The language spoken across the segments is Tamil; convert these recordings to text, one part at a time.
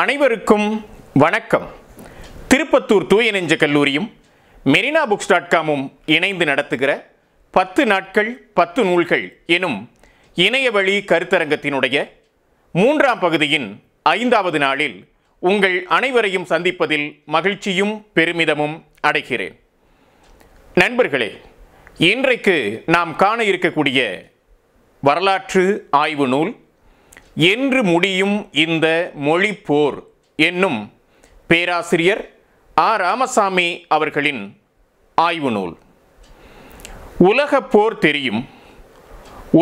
அனைவருக்கும் வணக்கம் திருப்பத்தூர் தூய நெஞ்ச கல்லூரியும் மெரினா புக்ஸ் டாட் காமும் இணைந்து நடத்துகிற பத்து நாட்கள் பத்து நூல்கள் எனும் இணையவழி கருத்தரங்கத்தினுடைய மூன்றாம் பகுதியின் ஐந்தாவது நாளில் உங்கள் அனைவரையும் சந்திப்பதில் மகிழ்ச்சியும் பெருமிதமும் அடைகிறேன் நண்பர்களே இன்றைக்கு நாம் காண இருக்கக்கூடிய வரலாற்று ஆய்வு நூல் என்று முடியும் இந்த போர் என்னும் பேராசிரியர் ஆ ராமசாமி அவர்களின் ஆய்வு நூல் உலக போர் தெரியும்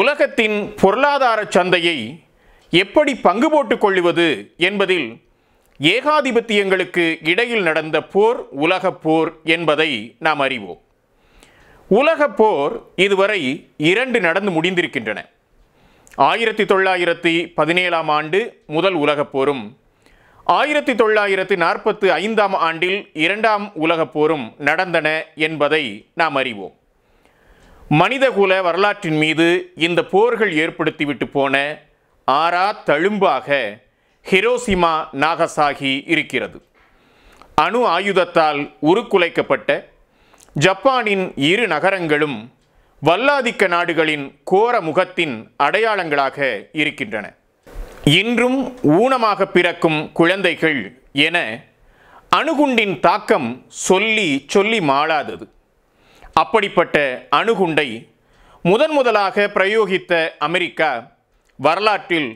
உலகத்தின் பொருளாதார சந்தையை எப்படி பங்கு போட்டுக் கொள்ளுவது என்பதில் ஏகாதிபத்தியங்களுக்கு இடையில் நடந்த போர் உலக போர் என்பதை நாம் அறிவோம் உலக போர் இதுவரை இரண்டு நடந்து முடிந்திருக்கின்றன ஆயிரத்தி தொள்ளாயிரத்தி பதினேழாம் ஆண்டு முதல் உலகப் போரும் ஆயிரத்தி தொள்ளாயிரத்தி நாற்பத்தி ஐந்தாம் ஆண்டில் இரண்டாம் உலகப் போரும் நடந்தன என்பதை நாம் அறிவோம் மனிதகுல வரலாற்றின் மீது இந்த போர்கள் ஏற்படுத்திவிட்டு போன ஆறா தழும்பாக ஹிரோசிமா நாகசாகி இருக்கிறது அணு ஆயுதத்தால் உருக்குலைக்கப்பட்ட ஜப்பானின் இரு நகரங்களும் வல்லாதிக்க நாடுகளின் கோர முகத்தின் அடையாளங்களாக இருக்கின்றன இன்றும் ஊனமாக பிறக்கும் குழந்தைகள் என அணுகுண்டின் தாக்கம் சொல்லி சொல்லி மாளாதது அப்படிப்பட்ட அணுகுண்டை முதன் முதலாக பிரயோகித்த அமெரிக்கா வரலாற்றில்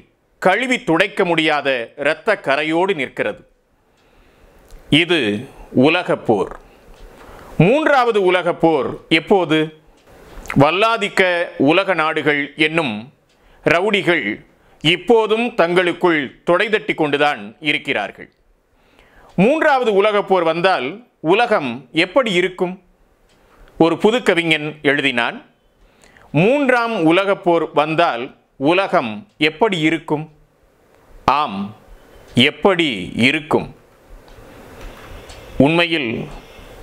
கழுவி துடைக்க முடியாத இரத்த கரையோடு நிற்கிறது இது உலகப்போர் மூன்றாவது உலகப்போர் எப்போது வல்லாதிக்க உலக நாடுகள் என்னும் ரவுடிகள் இப்போதும் தங்களுக்குள் தொடைதட்டி கொண்டுதான் இருக்கிறார்கள் மூன்றாவது உலகப் போர் வந்தால் உலகம் எப்படி இருக்கும் ஒரு புது கவிஞன் எழுதினான் மூன்றாம் உலகப் போர் வந்தால் உலகம் எப்படி இருக்கும் ஆம் எப்படி இருக்கும் உண்மையில்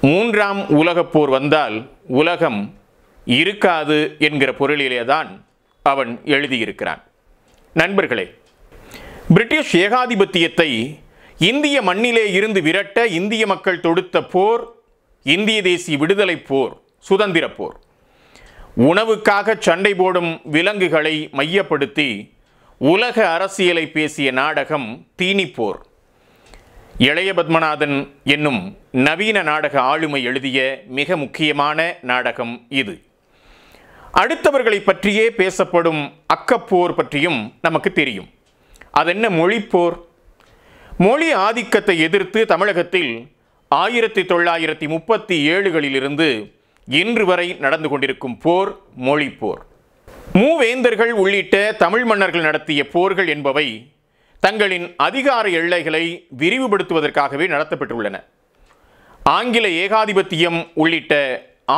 மூன்றாம் உலகப் போர் வந்தால் உலகம் இருக்காது என்கிற பொருளிலே தான் அவன் எழுதியிருக்கிறான் நண்பர்களே பிரிட்டிஷ் ஏகாதிபத்தியத்தை இந்திய மண்ணிலே இருந்து விரட்ட இந்திய மக்கள் தொடுத்த போர் இந்திய தேசிய விடுதலை போர் சுதந்திர போர் உணவுக்காக சண்டை போடும் விலங்குகளை மையப்படுத்தி உலக அரசியலை பேசிய நாடகம் தீனிப்போர் இளைய பத்மநாதன் என்னும் நவீன நாடக ஆளுமை எழுதிய மிக முக்கியமான நாடகம் இது அடுத்தவர்களை பற்றியே பேசப்படும் அக்கப்போர் பற்றியும் நமக்கு தெரியும் அது என்ன மொழிப்போர் மொழி ஆதிக்கத்தை எதிர்த்து தமிழகத்தில் ஆயிரத்தி தொள்ளாயிரத்தி முப்பத்தி ஏழுகளிலிருந்து இன்று வரை நடந்து கொண்டிருக்கும் போர் மொழிப்போர் மூவேந்தர்கள் உள்ளிட்ட தமிழ் மன்னர்கள் நடத்திய போர்கள் என்பவை தங்களின் அதிகார எல்லைகளை விரிவுபடுத்துவதற்காகவே நடத்தப்பட்டுள்ளன ஆங்கில ஏகாதிபத்தியம் உள்ளிட்ட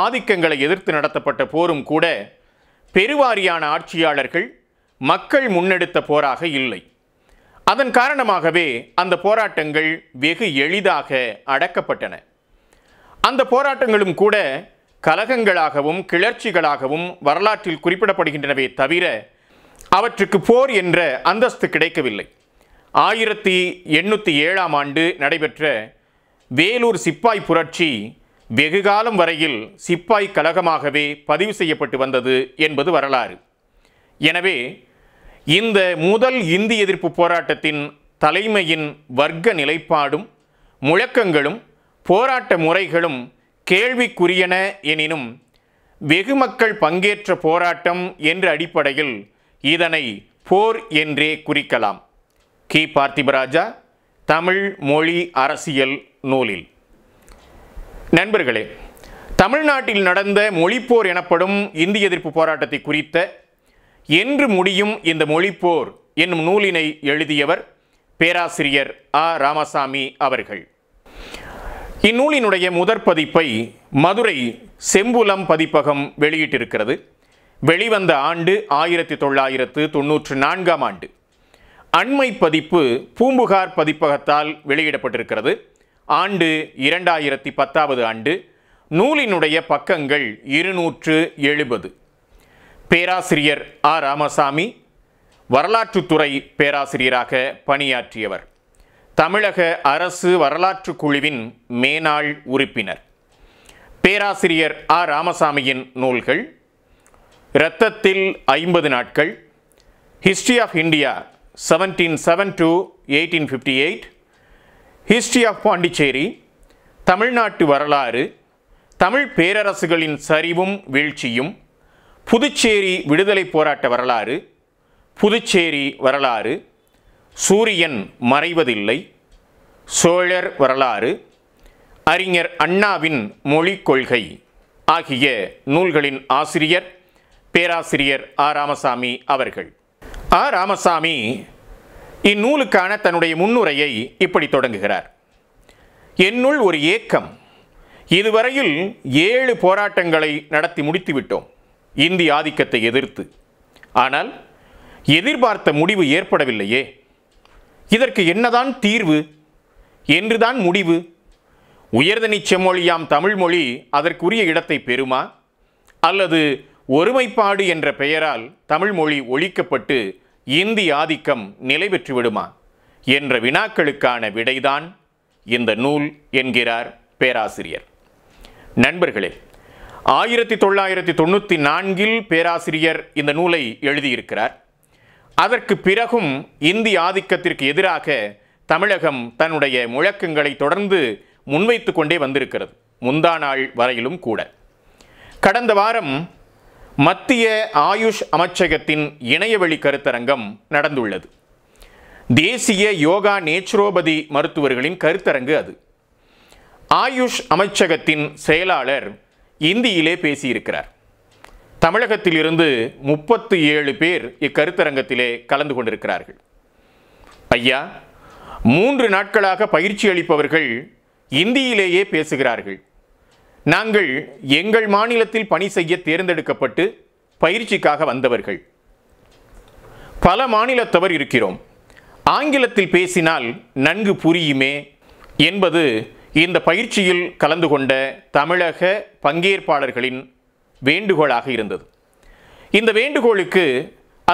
ஆதிக்கங்களை எதிர்த்து நடத்தப்பட்ட போரும் கூட பெருவாரியான ஆட்சியாளர்கள் மக்கள் முன்னெடுத்த போராக இல்லை அதன் காரணமாகவே அந்த போராட்டங்கள் வெகு எளிதாக அடக்கப்பட்டன அந்த போராட்டங்களும் கூட கலகங்களாகவும் கிளர்ச்சிகளாகவும் வரலாற்றில் குறிப்பிடப்படுகின்றனவே தவிர அவற்றுக்கு போர் என்ற அந்தஸ்து கிடைக்கவில்லை ஆயிரத்தி எண்ணூற்றி ஏழாம் ஆண்டு நடைபெற்ற வேலூர் சிப்பாய் புரட்சி வெகுகாலம் வரையில் சிப்பாய் கழகமாகவே பதிவு செய்யப்பட்டு வந்தது என்பது வரலாறு எனவே இந்த முதல் இந்தி எதிர்ப்பு போராட்டத்தின் தலைமையின் வர்க்க நிலைப்பாடும் முழக்கங்களும் போராட்ட முறைகளும் கேள்விக்குரியன எனினும் வெகு மக்கள் பங்கேற்ற போராட்டம் என்ற அடிப்படையில் இதனை போர் என்றே குறிக்கலாம் கி பார்த்திபராஜா தமிழ் மொழி அரசியல் நூலில் நண்பர்களே தமிழ்நாட்டில் நடந்த மொழிப்போர் எனப்படும் இந்திய எதிர்ப்பு போராட்டத்தை குறித்த என்று முடியும் இந்த மொழிப்போர் என்னும் நூலினை எழுதியவர் பேராசிரியர் ஆ ராமசாமி அவர்கள் இந்நூலினுடைய முதற் பதிப்பை மதுரை செம்புலம் பதிப்பகம் வெளியிட்டிருக்கிறது வெளிவந்த ஆண்டு ஆயிரத்தி தொள்ளாயிரத்து தொன்னூற்று நான்காம் ஆண்டு அண்மை பதிப்பு பூம்புகார் பதிப்பகத்தால் வெளியிடப்பட்டிருக்கிறது ஆண்டு இரண்டாயிரத்தி பத்தாவது ஆண்டு நூலினுடைய பக்கங்கள் இருநூற்று எழுபது பேராசிரியர் ஆ ராமசாமி வரலாற்றுத்துறை பேராசிரியராக பணியாற்றியவர் தமிழக அரசு வரலாற்று குழுவின் மேனாள் உறுப்பினர் பேராசிரியர் ஆ ராமசாமியின் நூல்கள் இரத்தத்தில் ஐம்பது நாட்கள் history of India seventeen seven to eighteen fifty eight history of Pondicherry தமிழ்நாட்டு வரலாறு தமிழ் பேரரசுகளின் சரிவும் வீழ்ச்சியும் புதுச்சேரி விடுதலை போராட்ட வரலாறு புதுச்சேரி வரலாறு சூரியன் மறைவதில்லை சோழர் வரலாறு அறிஞர் அண்ணாவின் மொழிக் கொள்கை ஆகிய நூல்களின் ஆசிரியர் பேராசிரியர் ஆ ராமசாமி அவர்கள் ஆ ராமசாமி இந்நூலுக்கான தன்னுடைய முன்னுரையை இப்படி தொடங்குகிறார் என்னுள் ஒரு ஏக்கம் இதுவரையில் ஏழு போராட்டங்களை நடத்தி முடித்துவிட்டோம் இந்தி ஆதிக்கத்தை எதிர்த்து ஆனால் எதிர்பார்த்த முடிவு ஏற்படவில்லையே இதற்கு என்னதான் தீர்வு என்றுதான் முடிவு உயர்தனி செம்மொழியாம் தமிழ்மொழி அதற்குரிய இடத்தை பெறுமா அல்லது ஒருமைப்பாடு என்ற பெயரால் தமிழ்மொழி ஒழிக்கப்பட்டு இந்தி ஆதிக்கம் நிலை பெற்றுவிடுமா என்ற வினாக்களுக்கான விடைதான் இந்த நூல் என்கிறார் பேராசிரியர் நண்பர்களே ஆயிரத்தி தொள்ளாயிரத்தி தொண்ணூற்றி நான்கில் பேராசிரியர் இந்த நூலை எழுதியிருக்கிறார் அதற்கு பிறகும் இந்தி ஆதிக்கத்திற்கு எதிராக தமிழகம் தன்னுடைய முழக்கங்களை தொடர்ந்து முன்வைத்து கொண்டே வந்திருக்கிறது முந்தா நாள் வரையிலும் கூட கடந்த வாரம் மத்திய ஆயுஷ் அமைச்சகத்தின் இணையவழி கருத்தரங்கம் நடந்துள்ளது தேசிய யோகா நேச்சுரோபதி மருத்துவர்களின் கருத்தரங்கு அது ஆயுஷ் அமைச்சகத்தின் செயலாளர் இந்தியிலே பேசியிருக்கிறார் தமிழகத்திலிருந்து முப்பத்து ஏழு பேர் இக்கருத்தரங்கத்திலே கலந்து கொண்டிருக்கிறார்கள் ஐயா மூன்று நாட்களாக பயிற்சி அளிப்பவர்கள் இந்தியிலேயே பேசுகிறார்கள் நாங்கள் எங்கள் மாநிலத்தில் பணி செய்ய தேர்ந்தெடுக்கப்பட்டு பயிற்சிக்காக வந்தவர்கள் பல மாநிலத்தவர் இருக்கிறோம் ஆங்கிலத்தில் பேசினால் நன்கு புரியுமே என்பது இந்த பயிற்சியில் கலந்து கொண்ட தமிழக பங்கேற்பாளர்களின் வேண்டுகோளாக இருந்தது இந்த வேண்டுகோளுக்கு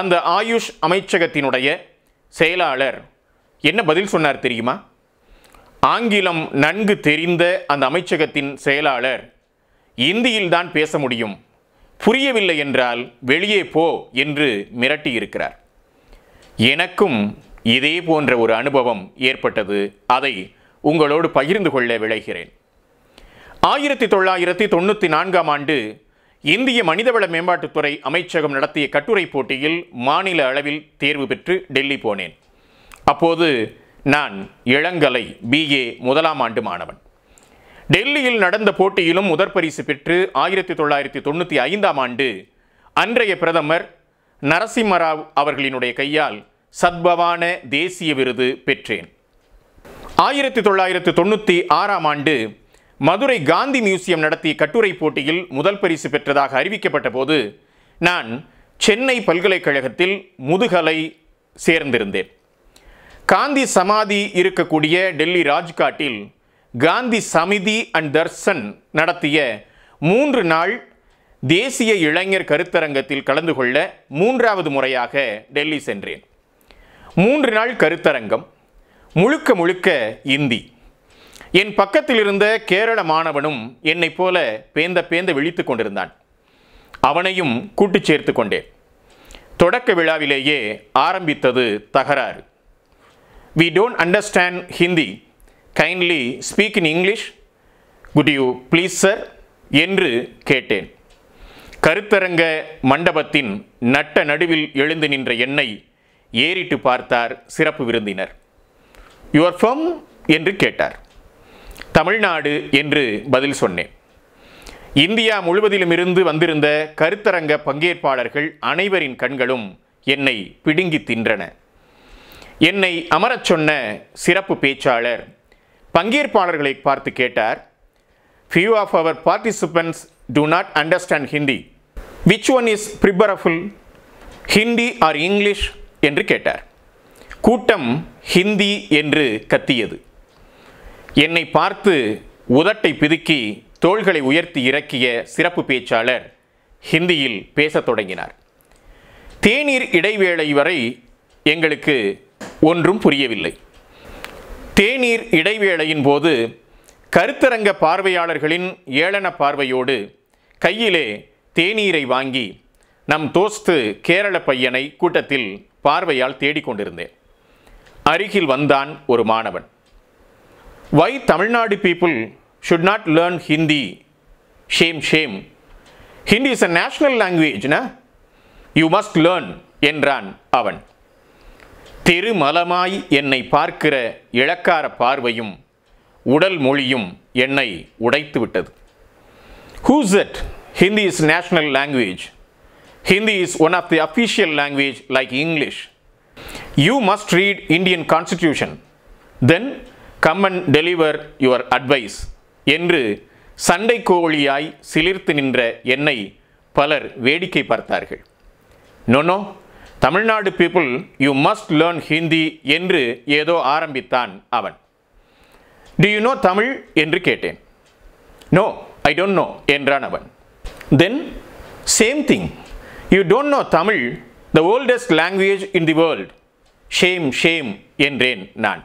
அந்த ஆயுஷ் அமைச்சகத்தினுடைய செயலாளர் என்ன பதில் சொன்னார் தெரியுமா ஆங்கிலம் நன்கு தெரிந்த அந்த அமைச்சகத்தின் செயலாளர் இந்தியில்தான் பேச முடியும் புரியவில்லை என்றால் வெளியே போ என்று மிரட்டியிருக்கிறார் எனக்கும் இதே போன்ற ஒரு அனுபவம் ஏற்பட்டது அதை உங்களோடு பகிர்ந்து கொள்ள விளைகிறேன் ஆயிரத்தி தொள்ளாயிரத்தி தொண்ணூற்றி நான்காம் ஆண்டு இந்திய மனிதவள மேம்பாட்டுத்துறை அமைச்சகம் நடத்திய கட்டுரை போட்டியில் மாநில அளவில் தேர்வு பெற்று டெல்லி போனேன் அப்போது நான் இளங்கலை பிஏ முதலாம் ஆண்டு மாணவன் டெல்லியில் நடந்த போட்டியிலும் முதற் பரிசு பெற்று ஆயிரத்தி தொள்ளாயிரத்தி தொண்ணூற்றி ஐந்தாம் ஆண்டு அன்றைய பிரதமர் நரசிம்மராவ் அவர்களினுடைய கையால் சத்பவான தேசிய விருது பெற்றேன் ஆயிரத்தி தொள்ளாயிரத்து தொண்ணூற்றி ஆறாம் ஆண்டு மதுரை காந்தி மியூசியம் நடத்திய கட்டுரை போட்டியில் முதல் பரிசு பெற்றதாக அறிவிக்கப்பட்ட போது நான் சென்னை பல்கலைக்கழகத்தில் முதுகலை சேர்ந்திருந்தேன் காந்தி சமாதி இருக்கக்கூடிய டெல்லி ராஜ்காட்டில் காந்தி சமிதி அண்ட் தர்சன் நடத்திய மூன்று நாள் தேசிய இளைஞர் கருத்தரங்கத்தில் கலந்து கொள்ள மூன்றாவது முறையாக டெல்லி சென்றேன் மூன்று நாள் கருத்தரங்கம் முழுக்க முழுக்க இந்தி என் பக்கத்தில் இருந்த கேரள மாணவனும் என்னை போல பேந்த பேந்த விழித்து கொண்டிருந்தான் அவனையும் கூட்டி சேர்த்து கொண்டேன் தொடக்க விழாவிலேயே ஆரம்பித்தது தகராறு we don't understand Hindi, kindly speak in English, would you please sir, என்று கேட்டேன் கருத்தரங்க மண்டபத்தின் நட்ட நடுவில் எழுந்து நின்ற என்னை ஏறிட்டு பார்த்தார் சிறப்பு விருந்தினர் யுவர் ஃபம் என்று கேட்டார் தமிழ்நாடு என்று பதில் சொன்னேன் இந்தியா முழுவதிலும் இருந்து வந்திருந்த கருத்தரங்க பங்கேற்பாளர்கள் அனைவரின் கண்களும் என்னை பிடுங்கி தின்றன என்னை அமரச் சொன்ன சிறப்பு பேச்சாளர் பங்கேற்பாளர்களை பார்த்து கேட்டார் few of our participants do not understand Hindi which one is preferable Hindi or English என்று கேட்டார் கூட்டம் ஹிந்தி என்று கத்தியது என்னை பார்த்து உதட்டை பிதுக்கி தோள்களை உயர்த்தி இறக்கிய சிறப்பு பேச்சாளர் ஹிந்தியில் பேசத் தொடங்கினார் தேநீர் இடைவேளை வரை எங்களுக்கு ஒன்றும் புரியவில்லை தேநீர் இடைவேளையின் போது கருத்தரங்க பார்வையாளர்களின் ஏளன பார்வையோடு கையிலே தேநீரை வாங்கி நம் தோஸ்து கேரள பையனை கூட்டத்தில் பார்வையால் தேடிக்கொண்டிருந்தேன் அருகில் வந்தான் ஒரு மாணவன் why Tamil Nadu people should not learn Hindi shame shame Hindi is a national லாங்குவேஜ்னா யூ மஸ்ட் லேர்ன் என்றான் அவன் திருமலமாய் என்னை பார்க்கிற இழக்கார பார்வையும் உடல் மொழியும் என்னை உடைத்து விட்டது who's that Hindi is national language Hindi is one of the official language like English you must read Indian constitution then come and deliver your advice என்று சண்டை கோழியாய் சிலிர்த்து நின்ற என்னை பலர் வேடிக்கை பார்த்தார்கள் no no Tamil Nadu people you must learn Hindi என்று ஏதோ ஆரம்பித்தான் அவன் டி யூ நோ தமிழ் என்று கேட்டேன் நோ ஐ டோன்ட் நோ என்றான் அவன் then same thing you don't know Tamil the oldest language in the world shame shame என்றேன் நான்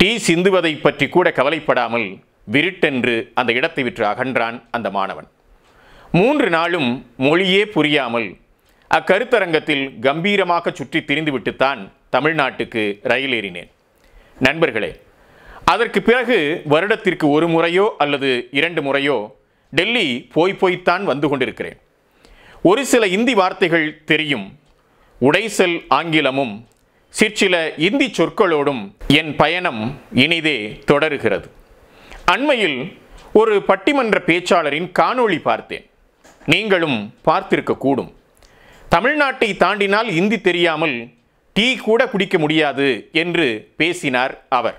டீ சிந்துவதை பற்றி கூட கவலைப்படாமல் விருட்டென்று அந்த இடத்தை விற்று அகன்றான் அந்த மாணவன் மூன்று நாளும் மொழியே புரியாமல் அக்கருத்தரங்கத்தில் கம்பீரமாக சுற்றி திரிந்துவிட்டுத்தான் தமிழ்நாட்டுக்கு ரயில் ஏறினேன் நண்பர்களே அதற்கு பிறகு வருடத்திற்கு ஒரு முறையோ அல்லது இரண்டு முறையோ டெல்லி போய் போய்த்தான் வந்து கொண்டிருக்கிறேன் ஒரு சில இந்தி வார்த்தைகள் தெரியும் உடைசல் ஆங்கிலமும் சிற்சில இந்தி சொற்களோடும் என் பயணம் இனிதே தொடருகிறது அண்மையில் ஒரு பட்டிமன்ற பேச்சாளரின் காணொளி பார்த்தேன் நீங்களும் பார்த்திருக்கக்கூடும் தமிழ்நாட்டை தாண்டினால் இந்தி தெரியாமல் டீ கூட குடிக்க முடியாது என்று பேசினார் அவர்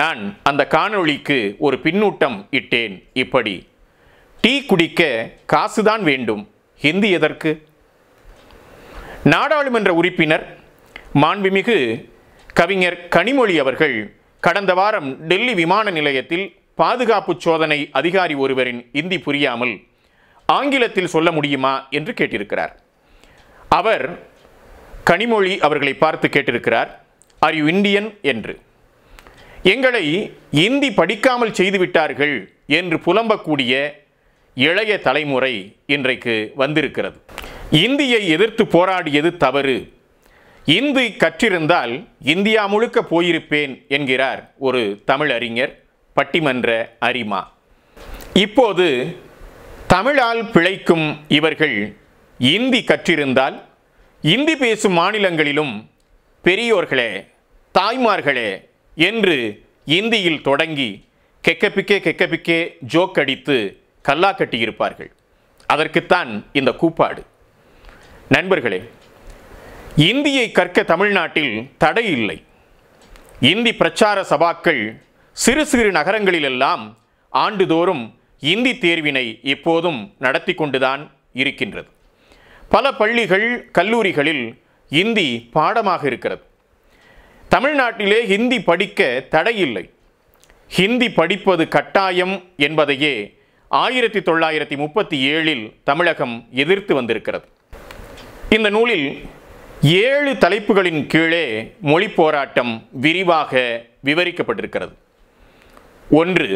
நான் அந்த காணொளிக்கு ஒரு பின்னூட்டம் இட்டேன் இப்படி டீ குடிக்க காசுதான் வேண்டும் ஹிந்தி எதற்கு நாடாளுமன்ற உறுப்பினர் மாண்புமிகு கவிஞர் கனிமொழி அவர்கள் கடந்த வாரம் டெல்லி விமான நிலையத்தில் பாதுகாப்பு சோதனை அதிகாரி ஒருவரின் இந்தி புரியாமல் ஆங்கிலத்தில் சொல்ல முடியுமா என்று கேட்டிருக்கிறார் அவர் கனிமொழி அவர்களை பார்த்து கேட்டிருக்கிறார் ஆர் யூ இந்தியன் என்று எங்களை இந்தி படிக்காமல் செய்துவிட்டார்கள் என்று புலம்பக்கூடிய இளைய தலைமுறை இன்றைக்கு வந்திருக்கிறது இந்தியை எதிர்த்து போராடியது தவறு இந்தி கற்றிருந்தால் இந்தியா முழுக்க போயிருப்பேன் என்கிறார் ஒரு தமிழறிஞர் பட்டிமன்ற அரிமா இப்போது தமிழால் பிழைக்கும் இவர்கள் இந்தி கற்றிருந்தால் இந்தி பேசும் மாநிலங்களிலும் பெரியோர்களே தாய்மார்களே என்று இந்தியில் தொடங்கி கெக்கப்பிக்கே கெக்கப்பிக்கே ஜோக் அடித்து கல்லா கட்டியிருப்பார்கள் அதற்குத்தான் இந்த கூப்பாடு நண்பர்களே இந்தியை கற்க தமிழ்நாட்டில் தடை இல்லை இந்தி பிரச்சார சபாக்கள் சிறு சிறு நகரங்களிலெல்லாம் ஆண்டுதோறும் இந்தி தேர்வினை இப்போதும் நடத்தி கொண்டுதான் இருக்கின்றது பல பள்ளிகள் கல்லூரிகளில் இந்தி பாடமாக இருக்கிறது தமிழ்நாட்டிலே ஹிந்தி படிக்க தடையில்லை ஹிந்தி படிப்பது கட்டாயம் என்பதையே ஆயிரத்தி தொள்ளாயிரத்தி முப்பத்தி ஏழில் தமிழகம் எதிர்த்து வந்திருக்கிறது இந்த நூலில் ஏழு தலைப்புகளின் கீழே மொழி போராட்டம் விரிவாக விவரிக்கப்பட்டிருக்கிறது ஒன்று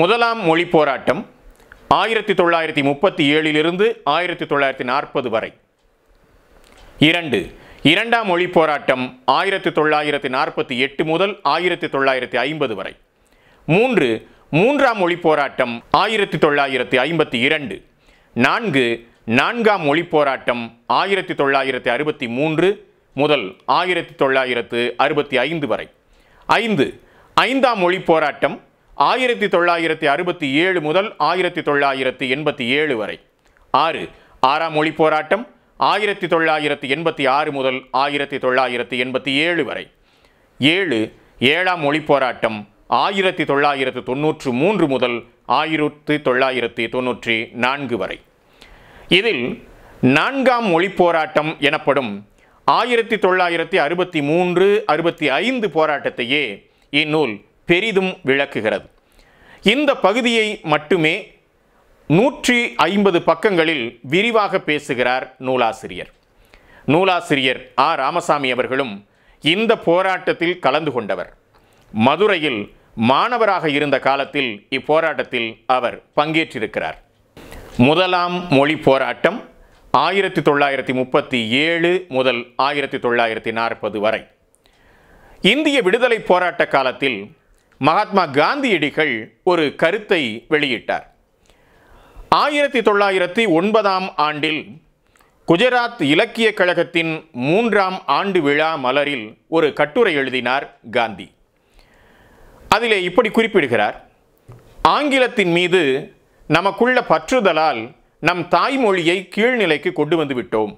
முதலாம் மொழி போராட்டம் ஆயிரத்தி தொள்ளாயிரத்தி முப்பத்தி ஏழிலிருந்து ஆயிரத்தி தொள்ளாயிரத்தி நாற்பது வரை இரண்டு இரண்டாம் மொழி போராட்டம் ஆயிரத்தி தொள்ளாயிரத்தி நாற்பத்தி எட்டு முதல் ஆயிரத்தி தொள்ளாயிரத்தி ஐம்பது வரை மூன்று மூன்றாம் மொழி போராட்டம் ஆயிரத்தி தொள்ளாயிரத்தி ஐம்பத்தி இரண்டு நான்கு நான்காம் மொழி போராட்டம் ஆயிரத்தி தொள்ளாயிரத்தி அறுபத்தி மூன்று முதல் ஆயிரத்தி தொள்ளாயிரத்து அறுபத்தி ஐந்து வரை ஐந்து ஐந்தாம் மொழி போராட்டம் ஆயிரத்தி தொள்ளாயிரத்தி அறுபத்தி ஏழு முதல் ஆயிரத்தி தொள்ளாயிரத்தி எண்பத்தி ஏழு வரை ஆறு ஆறாம் மொழி போராட்டம் ஆயிரத்தி தொள்ளாயிரத்தி எண்பத்தி ஆறு முதல் ஆயிரத்தி தொள்ளாயிரத்தி எண்பத்தி ஏழு வரை ஏழு ஏழாம் மொழி போராட்டம் ஆயிரத்தி தொள்ளாயிரத்து தொன்னூற்று மூன்று முதல் ஆயிரத்தி தொள்ளாயிரத்தி தொன்னூற்றி நான்கு வரை இதில் நான்காம் மொழி போராட்டம் எனப்படும் ஆயிரத்தி தொள்ளாயிரத்தி அறுபத்தி மூன்று அறுபத்தி ஐந்து போராட்டத்தையே இந்நூல் பெரிதும் விளக்குகிறது இந்த பகுதியை மட்டுமே நூற்றி ஐம்பது பக்கங்களில் விரிவாக பேசுகிறார் நூலாசிரியர் நூலாசிரியர் ஆ ராமசாமி அவர்களும் இந்த போராட்டத்தில் கலந்து கொண்டவர் மதுரையில் மாணவராக இருந்த காலத்தில் இப்போராட்டத்தில் அவர் பங்கேற்றிருக்கிறார் முதலாம் மொழி போராட்டம் ஆயிரத்தி தொள்ளாயிரத்தி முப்பத்தி ஏழு முதல் ஆயிரத்தி தொள்ளாயிரத்தி நாற்பது வரை இந்திய விடுதலை போராட்ட காலத்தில் மகாத்மா காந்தியடிகள் ஒரு கருத்தை வெளியிட்டார் ஆயிரத்தி தொள்ளாயிரத்தி ஒன்பதாம் ஆண்டில் குஜராத் இலக்கிய கழகத்தின் மூன்றாம் ஆண்டு விழா மலரில் ஒரு கட்டுரை எழுதினார் காந்தி அதிலே இப்படி குறிப்பிடுகிறார் ஆங்கிலத்தின் மீது நமக்குள்ள பற்றுதலால் நம் தாய்மொழியை கீழ்நிலைக்கு கொண்டு வந்து விட்டோம்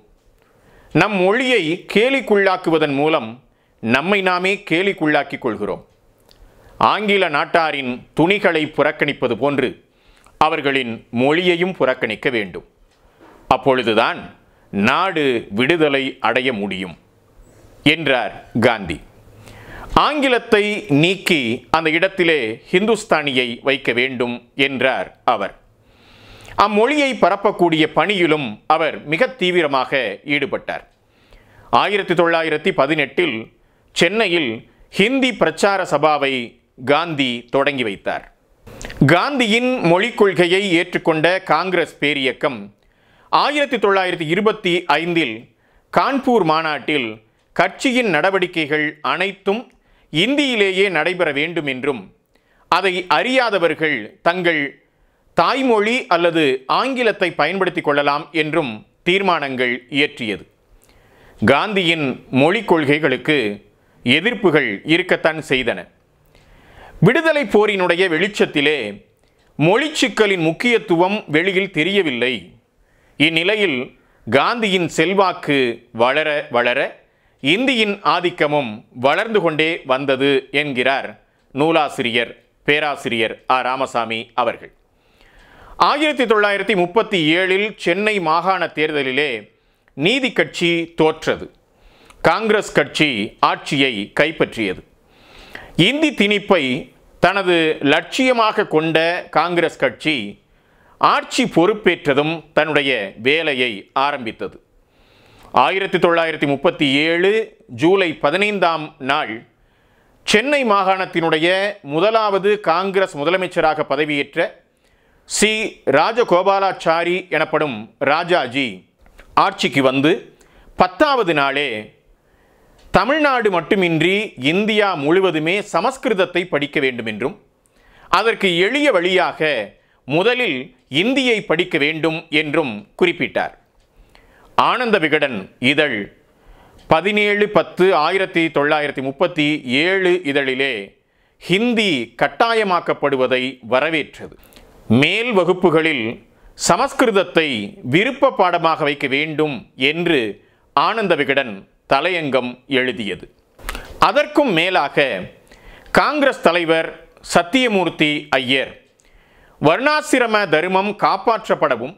நம் மொழியை கேலிக்குள்ளாக்குவதன் மூலம் நம்மை நாமே கேலிக்குள்ளாக்கிக் கொள்கிறோம் ஆங்கில நாட்டாரின் துணிகளை புறக்கணிப்பது போன்று அவர்களின் மொழியையும் புறக்கணிக்க வேண்டும் அப்பொழுதுதான் நாடு விடுதலை அடைய முடியும் என்றார் காந்தி ஆங்கிலத்தை நீக்கி அந்த இடத்திலே ஹிந்துஸ்தானியை வைக்க வேண்டும் என்றார் அவர் அம்மொழியை பரப்பக்கூடிய பணியிலும் அவர் மிக தீவிரமாக ஈடுபட்டார் ஆயிரத்தி தொள்ளாயிரத்தி பதினெட்டில் சென்னையில் ஹிந்தி பிரச்சார சபாவை காந்தி தொடங்கி வைத்தார் காந்தியின் மொழிக் கொள்கையை ஏற்றுக்கொண்ட காங்கிரஸ் பேரியக்கம் ஆயிரத்தி தொள்ளாயிரத்தி இருபத்தி ஐந்தில் கான்பூர் மாநாட்டில் கட்சியின் நடவடிக்கைகள் அனைத்தும் இந்தியிலேயே நடைபெற வேண்டும் என்றும் அதை அறியாதவர்கள் தங்கள் தாய்மொழி அல்லது ஆங்கிலத்தை பயன்படுத்திக் கொள்ளலாம் என்றும் தீர்மானங்கள் இயற்றியது காந்தியின் மொழிக் கொள்கைகளுக்கு எதிர்ப்புகள் இருக்கத்தான் செய்தன விடுதலை போரினுடைய வெளிச்சத்திலே மொழிச்சிக்கலின் முக்கியத்துவம் வெளியில் தெரியவில்லை இந்நிலையில் காந்தியின் செல்வாக்கு வளர வளர இந்தியின் ஆதிக்கமும் வளர்ந்து கொண்டே வந்தது என்கிறார் நூலாசிரியர் பேராசிரியர் ஆ ராமசாமி அவர்கள் ஆயிரத்தி தொள்ளாயிரத்தி முப்பத்தி ஏழில் சென்னை மாகாண தேர்தலிலே நீதி கட்சி தோற்றது காங்கிரஸ் கட்சி ஆட்சியை கைப்பற்றியது இந்தி திணிப்பை தனது லட்சியமாக கொண்ட காங்கிரஸ் கட்சி ஆட்சி பொறுப்பேற்றதும் தன்னுடைய வேலையை ஆரம்பித்தது ஆயிரத்தி தொள்ளாயிரத்தி முப்பத்தி ஏழு ஜூலை பதினைந்தாம் நாள் சென்னை மாகாணத்தினுடைய முதலாவது காங்கிரஸ் முதலமைச்சராக பதவியேற்ற சி ராஜகோபாலாச்சாரி எனப்படும் ராஜாஜி ஆட்சிக்கு வந்து பத்தாவது நாளே தமிழ்நாடு மட்டுமின்றி இந்தியா முழுவதுமே சமஸ்கிருதத்தை படிக்க வேண்டும் என்றும் அதற்கு எளிய வழியாக முதலில் இந்தியை படிக்க வேண்டும் என்றும் குறிப்பிட்டார் ஆனந்த விகடன் இதழ் பதினேழு பத்து ஆயிரத்தி தொள்ளாயிரத்தி முப்பத்தி ஏழு இதழிலே ஹிந்தி கட்டாயமாக்கப்படுவதை வரவேற்றது மேல் வகுப்புகளில் சமஸ்கிருதத்தை விருப்ப பாடமாக வைக்க வேண்டும் என்று ஆனந்த விகடன் தலையங்கம் எழுதியது அதற்கும் மேலாக காங்கிரஸ் தலைவர் சத்தியமூர்த்தி ஐயர் வர்ணாசிரம தருமம் காப்பாற்றப்படவும்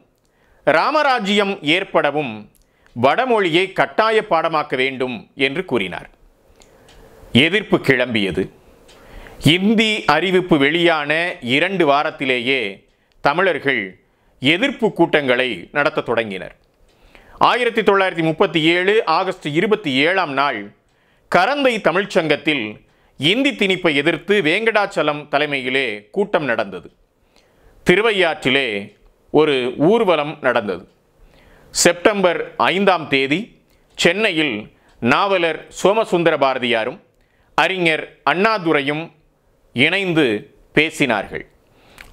ராமராஜ்யம் ஏற்படவும் வடமொழியை கட்டாய பாடமாக்க வேண்டும் என்று கூறினார் எதிர்ப்பு கிளம்பியது இந்தி அறிவிப்பு வெளியான இரண்டு வாரத்திலேயே தமிழர்கள் எதிர்ப்பு கூட்டங்களை நடத்த தொடங்கினர் ஆயிரத்தி தொள்ளாயிரத்தி முப்பத்தி ஏழு ஆகஸ்ட் இருபத்தி ஏழாம் நாள் கரந்தை தமிழ்ச்சங்கத்தில் இந்தி திணிப்பை எதிர்த்து வேங்கடாச்சலம் தலைமையிலே கூட்டம் நடந்தது திருவையாற்றிலே ஒரு ஊர்வலம் நடந்தது செப்டம்பர் ஐந்தாம் தேதி சென்னையில் நாவலர் சோமசுந்தர பாரதியாரும் அறிஞர் அண்ணாதுரையும் இணைந்து பேசினார்கள்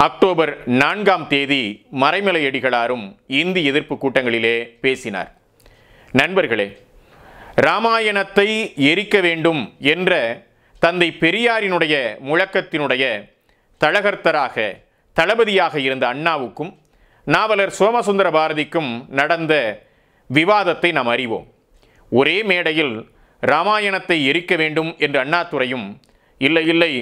அக்டோபர் நான்காம் தேதி மறைமலை அடிகளாரும் இந்தி எதிர்ப்பு கூட்டங்களிலே பேசினார் நண்பர்களே ராமாயணத்தை எரிக்க வேண்டும் என்ற தந்தை பெரியாரினுடைய முழக்கத்தினுடைய தழகர்த்தராக தளபதியாக இருந்த அண்ணாவுக்கும் நாவலர் சோமசுந்தர பாரதிக்கும் நடந்த விவாதத்தை நாம் அறிவோம் ஒரே மேடையில் ராமாயணத்தை எரிக்க வேண்டும் என்று அண்ணாத்துறையும் இல்லை இல்லை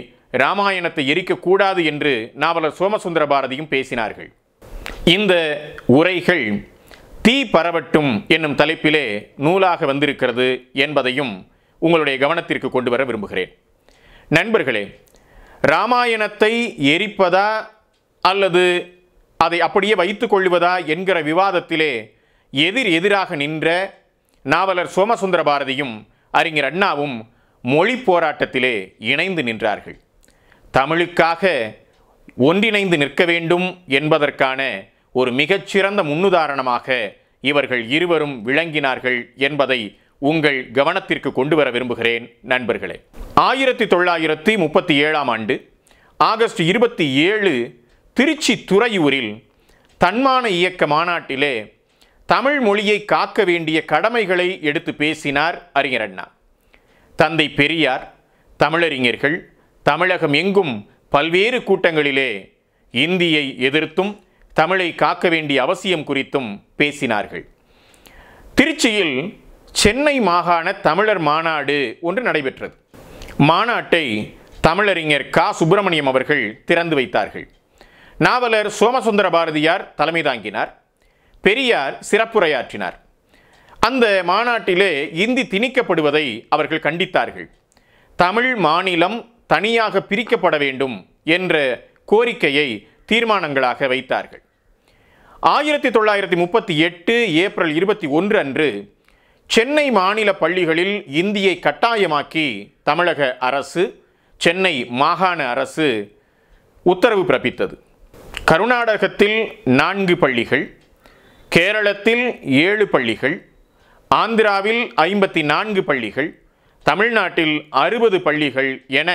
ராமாயணத்தை எரிக்கக்கூடாது என்று நாவலர் சோமசுந்தர பாரதியும் பேசினார்கள் இந்த உரைகள் தீ பரவட்டும் என்னும் தலைப்பிலே நூலாக வந்திருக்கிறது என்பதையும் உங்களுடைய கவனத்திற்கு கொண்டு வர விரும்புகிறேன் நண்பர்களே ராமாயணத்தை எரிப்பதா அல்லது அதை அப்படியே வைத்து கொள்வதா என்கிற விவாதத்திலே எதிர் எதிராக நின்ற நாவலர் சோமசுந்தர பாரதியும் அறிஞர் அண்ணாவும் மொழி போராட்டத்திலே இணைந்து நின்றார்கள் தமிழுக்காக ஒன்றிணைந்து நிற்க வேண்டும் என்பதற்கான ஒரு மிகச்சிறந்த முன்னுதாரணமாக இவர்கள் இருவரும் விளங்கினார்கள் என்பதை உங்கள் கவனத்திற்கு கொண்டு வர விரும்புகிறேன் நண்பர்களே ஆயிரத்தி தொள்ளாயிரத்தி முப்பத்தி ஏழாம் ஆண்டு ஆகஸ்ட் இருபத்தி ஏழு திருச்சி துறையூரில் தன்மான இயக்க மாநாட்டிலே தமிழ் மொழியை காக்க வேண்டிய கடமைகளை எடுத்து பேசினார் அறிஞர் அண்ணா தந்தை பெரியார் தமிழறிஞர்கள் தமிழகம் எங்கும் பல்வேறு கூட்டங்களிலே இந்தியை எதிர்த்தும் தமிழை காக்க வேண்டிய அவசியம் குறித்தும் பேசினார்கள் திருச்சியில் சென்னை மாகாண தமிழர் மாநாடு ஒன்று நடைபெற்றது மாநாட்டை தமிழறிஞர் கா சுப்பிரமணியம் அவர்கள் திறந்து வைத்தார்கள் நாவலர் சோமசுந்தர பாரதியார் தலைமை தாங்கினார் பெரியார் சிறப்புரையாற்றினார் அந்த மாநாட்டிலே இந்தி திணிக்கப்படுவதை அவர்கள் கண்டித்தார்கள் தமிழ் மாநிலம் தனியாக பிரிக்கப்பட வேண்டும் என்ற கோரிக்கையை தீர்மானங்களாக வைத்தார்கள் ஆயிரத்தி தொள்ளாயிரத்தி முப்பத்தி எட்டு ஏப்ரல் இருபத்தி ஒன்று அன்று சென்னை மாநில பள்ளிகளில் இந்தியை கட்டாயமாக்கி தமிழக அரசு சென்னை மாகாண அரசு உத்தரவு பிறப்பித்தது கர்நாடகத்தில் நான்கு பள்ளிகள் கேரளத்தில் ஏழு பள்ளிகள் ஆந்திராவில் ஐம்பத்தி நான்கு பள்ளிகள் தமிழ்நாட்டில் அறுபது பள்ளிகள் என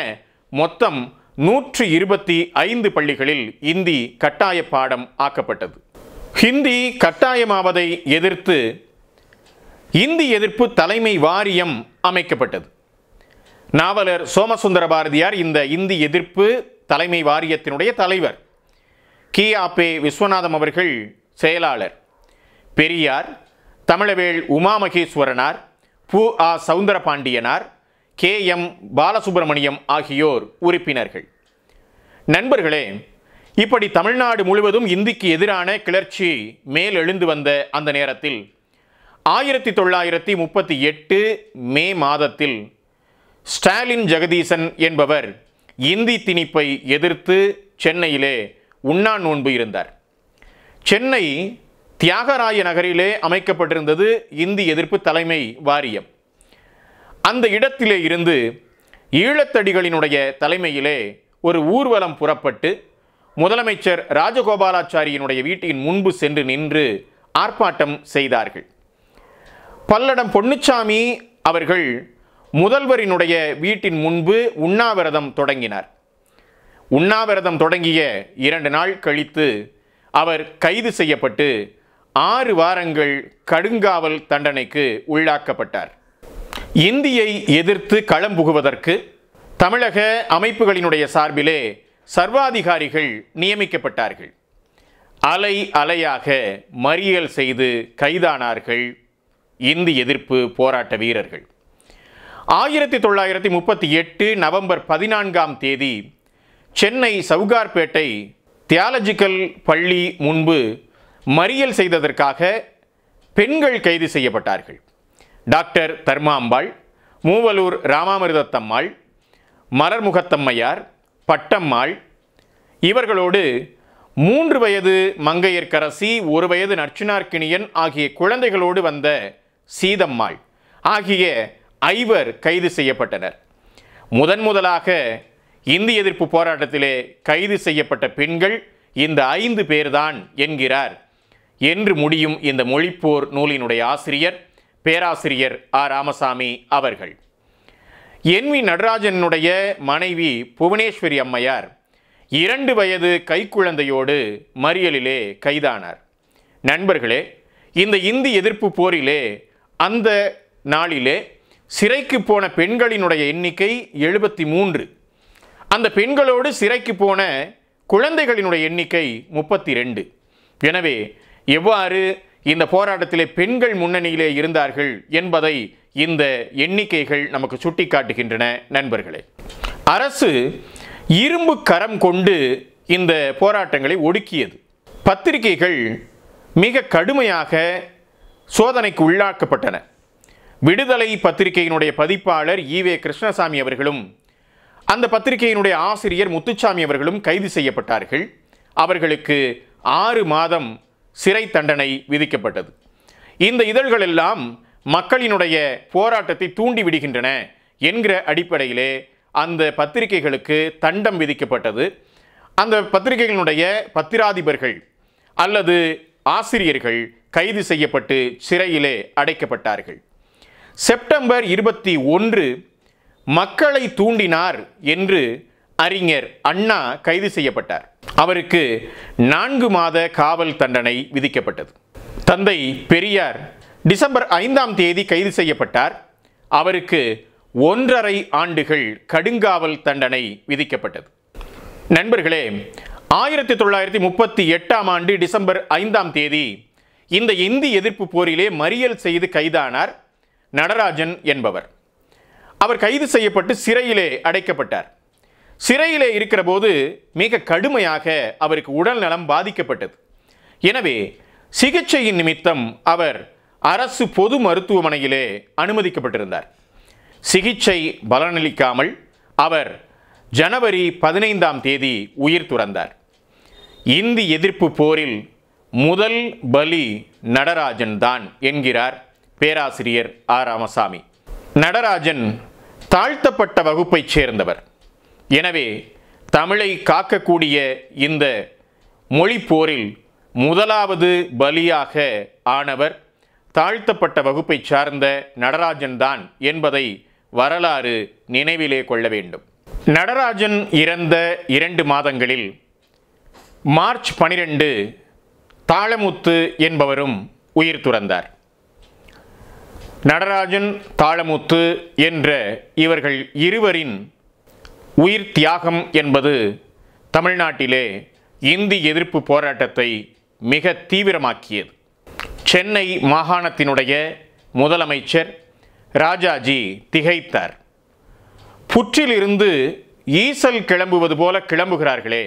மொத்தம் நூற்றி இருபத்தி ஐந்து பள்ளிகளில் இந்தி கட்டாய பாடம் ஆக்கப்பட்டது ஹிந்தி கட்டாயமாவதை எதிர்த்து இந்தி எதிர்ப்பு தலைமை வாரியம் அமைக்கப்பட்டது நாவலர் சோமசுந்தர பாரதியார் இந்த இந்தி எதிர்ப்பு தலைமை வாரியத்தினுடைய தலைவர் கி ஆப்பே விஸ்வநாதம் அவர்கள் செயலாளர் பெரியார் தமிழவேள் உமாமகேஸ்வரனார் பு ஆ சவுந்தரபாண்டியனார் கே எம் பாலசுப்பிரமணியம் ஆகியோர் உறுப்பினர்கள் நண்பர்களே இப்படி தமிழ்நாடு முழுவதும் இந்திக்கு எதிரான கிளர்ச்சி மேலெழுந்து வந்த அந்த நேரத்தில் ஆயிரத்தி தொள்ளாயிரத்தி முப்பத்தி எட்டு மே மாதத்தில் ஸ்டாலின் ஜெகதீசன் என்பவர் இந்தி திணிப்பை எதிர்த்து சென்னையிலே உண்ணா நோன்பு இருந்தார் சென்னை தியாகராய நகரிலே அமைக்கப்பட்டிருந்தது இந்தி எதிர்ப்பு தலைமை வாரியம் அந்த இடத்திலே இருந்து ஈழத்தடிகளினுடைய தலைமையிலே ஒரு ஊர்வலம் புறப்பட்டு முதலமைச்சர் ராஜகோபாலாச்சாரியினுடைய வீட்டின் முன்பு சென்று நின்று ஆர்ப்பாட்டம் செய்தார்கள் பல்லடம் பொன்னுச்சாமி அவர்கள் முதல்வரினுடைய வீட்டின் முன்பு உண்ணாவிரதம் தொடங்கினார் உண்ணாவிரதம் தொடங்கிய இரண்டு நாள் கழித்து அவர் கைது செய்யப்பட்டு ஆறு வாரங்கள் கடுங்காவல் தண்டனைக்கு உள்ளாக்கப்பட்டார் இந்தியை எதிர்த்து களம் புகுவதற்கு தமிழக அமைப்புகளினுடைய சார்பிலே சர்வாதிகாரிகள் நியமிக்கப்பட்டார்கள் அலை அலையாக மறியல் செய்து கைதானார்கள் இந்தி எதிர்ப்பு போராட்ட வீரர்கள் ஆயிரத்தி தொள்ளாயிரத்தி முப்பத்தி எட்டு நவம்பர் பதினான்காம் தேதி சென்னை சவுகார்பேட்டை தியாலஜிக்கல் பள்ளி முன்பு மறியல் செய்ததற்காக பெண்கள் கைது செய்யப்பட்டார்கள் டாக்டர் தர்மாம்பாள் மூவலூர் ராமாமிர்தத்தம்மாள் மலர்முகத்தம்மையார் பட்டம்மாள் இவர்களோடு மூன்று வயது மங்கையர்க்கரசி ஒரு வயது நச்சினார்க்கிணியன் ஆகிய குழந்தைகளோடு வந்த சீதம்மாள் ஆகிய ஐவர் கைது செய்யப்பட்டனர் முதன் முதலாக இந்திய எதிர்ப்பு போராட்டத்திலே கைது செய்யப்பட்ட பெண்கள் இந்த ஐந்து பேர்தான் என்கிறார் என்று முடியும் இந்த மொழிப்போர் நூலினுடைய ஆசிரியர் பேராசிரியர் ஆ ராமசாமி அவர்கள் என் வி நடராஜனுடைய மனைவி புவனேஸ்வரி அம்மையார் இரண்டு வயது கைக்குழந்தையோடு மறியலிலே கைதானார் நண்பர்களே இந்த இந்தி எதிர்ப்பு போரிலே அந்த நாளிலே சிறைக்கு போன பெண்களினுடைய எண்ணிக்கை எழுபத்தி மூன்று அந்த பெண்களோடு சிறைக்கு போன குழந்தைகளினுடைய எண்ணிக்கை முப்பத்தி ரெண்டு எனவே எவ்வாறு இந்த போராட்டத்திலே பெண்கள் முன்னணியிலே இருந்தார்கள் என்பதை இந்த எண்ணிக்கைகள் நமக்கு சுட்டிக்காட்டுகின்றன நண்பர்களே அரசு இரும்பு கரம் கொண்டு இந்த போராட்டங்களை ஒடுக்கியது பத்திரிகைகள் மிக கடுமையாக சோதனைக்கு உள்ளாக்கப்பட்டன விடுதலை பத்திரிகையினுடைய பதிப்பாளர் ஈவே கிருஷ்ணசாமி அவர்களும் அந்த பத்திரிகையினுடைய ஆசிரியர் முத்துச்சாமி அவர்களும் கைது செய்யப்பட்டார்கள் அவர்களுக்கு ஆறு மாதம் சிறை தண்டனை விதிக்கப்பட்டது இந்த இதழ்கள் எல்லாம் மக்களினுடைய போராட்டத்தை தூண்டி விடுகின்றன என்கிற அடிப்படையிலே அந்த பத்திரிகைகளுக்கு தண்டம் விதிக்கப்பட்டது அந்த பத்திரிகைகளினுடைய பத்திராதிபர்கள் அல்லது ஆசிரியர்கள் கைது செய்யப்பட்டு சிறையிலே அடைக்கப்பட்டார்கள் செப்டம்பர் இருபத்தி ஒன்று மக்களை தூண்டினார் என்று அறிஞர் அண்ணா கைது செய்யப்பட்டார் அவருக்கு நான்கு மாத காவல் தண்டனை விதிக்கப்பட்டது தந்தை பெரியார் டிசம்பர் ஐந்தாம் தேதி கைது செய்யப்பட்டார் அவருக்கு ஒன்றரை ஆண்டுகள் கடுங்காவல் தண்டனை விதிக்கப்பட்டது நண்பர்களே ஆயிரத்தி தொள்ளாயிரத்தி முப்பத்தி எட்டாம் ஆண்டு டிசம்பர் ஐந்தாம் தேதி இந்த இந்தி எதிர்ப்பு போரிலே மறியல் செய்து கைதானார் நடராஜன் என்பவர் அவர் கைது செய்யப்பட்டு சிறையிலே அடைக்கப்பட்டார் சிறையிலே இருக்கிற போது மிக கடுமையாக அவருக்கு உடல் நலம் பாதிக்கப்பட்டது எனவே சிகிச்சையின் நிமித்தம் அவர் அரசு பொது மருத்துவமனையிலே அனுமதிக்கப்பட்டிருந்தார் சிகிச்சை பலனளிக்காமல் அவர் ஜனவரி பதினைந்தாம் தேதி உயிர் துறந்தார் இந்தி எதிர்ப்பு போரில் முதல் பலி நடராஜன் தான் என்கிறார் பேராசிரியர் ஆ ராமசாமி நடராஜன் தாழ்த்தப்பட்ட வகுப்பைச் சேர்ந்தவர் எனவே தமிழை காக்கக்கூடிய இந்த மொழி போரில் முதலாவது பலியாக ஆனவர் தாழ்த்தப்பட்ட வகுப்பை சார்ந்த நடராஜன்தான் என்பதை வரலாறு நினைவிலே கொள்ள வேண்டும் நடராஜன் இறந்த இரண்டு மாதங்களில் மார்ச் பனிரெண்டு தாளமுத்து என்பவரும் உயிர் துறந்தார் நடராஜன் தாளமுத்து என்ற இவர்கள் இருவரின் உயிர் தியாகம் என்பது தமிழ்நாட்டிலே இந்தி எதிர்ப்பு போராட்டத்தை மிக தீவிரமாக்கியது சென்னை மாகாணத்தினுடைய முதலமைச்சர் ராஜாஜி திகைத்தார் புற்றிலிருந்து ஈசல் கிளம்புவது போல கிளம்புகிறார்களே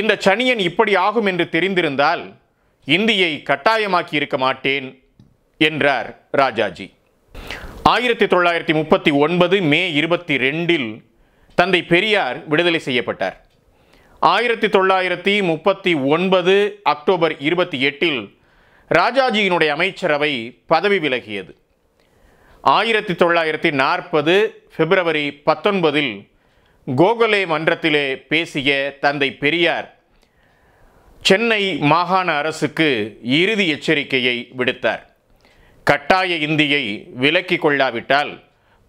இந்த சனியன் இப்படி ஆகும் என்று தெரிந்திருந்தால் இந்தியை கட்டாயமாக்கி இருக்க மாட்டேன் என்றார் ராஜாஜி ஆயிரத்தி தொள்ளாயிரத்தி முப்பத்தி ஒன்பது மே இருபத்தி ரெண்டில் தந்தை பெரியார் விடுதலை செய்யப்பட்டார் ஆயிரத்தி தொள்ளாயிரத்தி முப்பத்தி ஒன்பது அக்டோபர் இருபத்தி எட்டில் ராஜாஜியினுடைய அமைச்சரவை பதவி விலகியது ஆயிரத்தி தொள்ளாயிரத்தி நாற்பது பிப்ரவரி பத்தொன்பதில் கோகலே மன்றத்திலே பேசிய தந்தை பெரியார் சென்னை மாகாண அரசுக்கு இறுதி எச்சரிக்கையை விடுத்தார் கட்டாய இந்தியை விலக்கிக் கொள்ளாவிட்டால்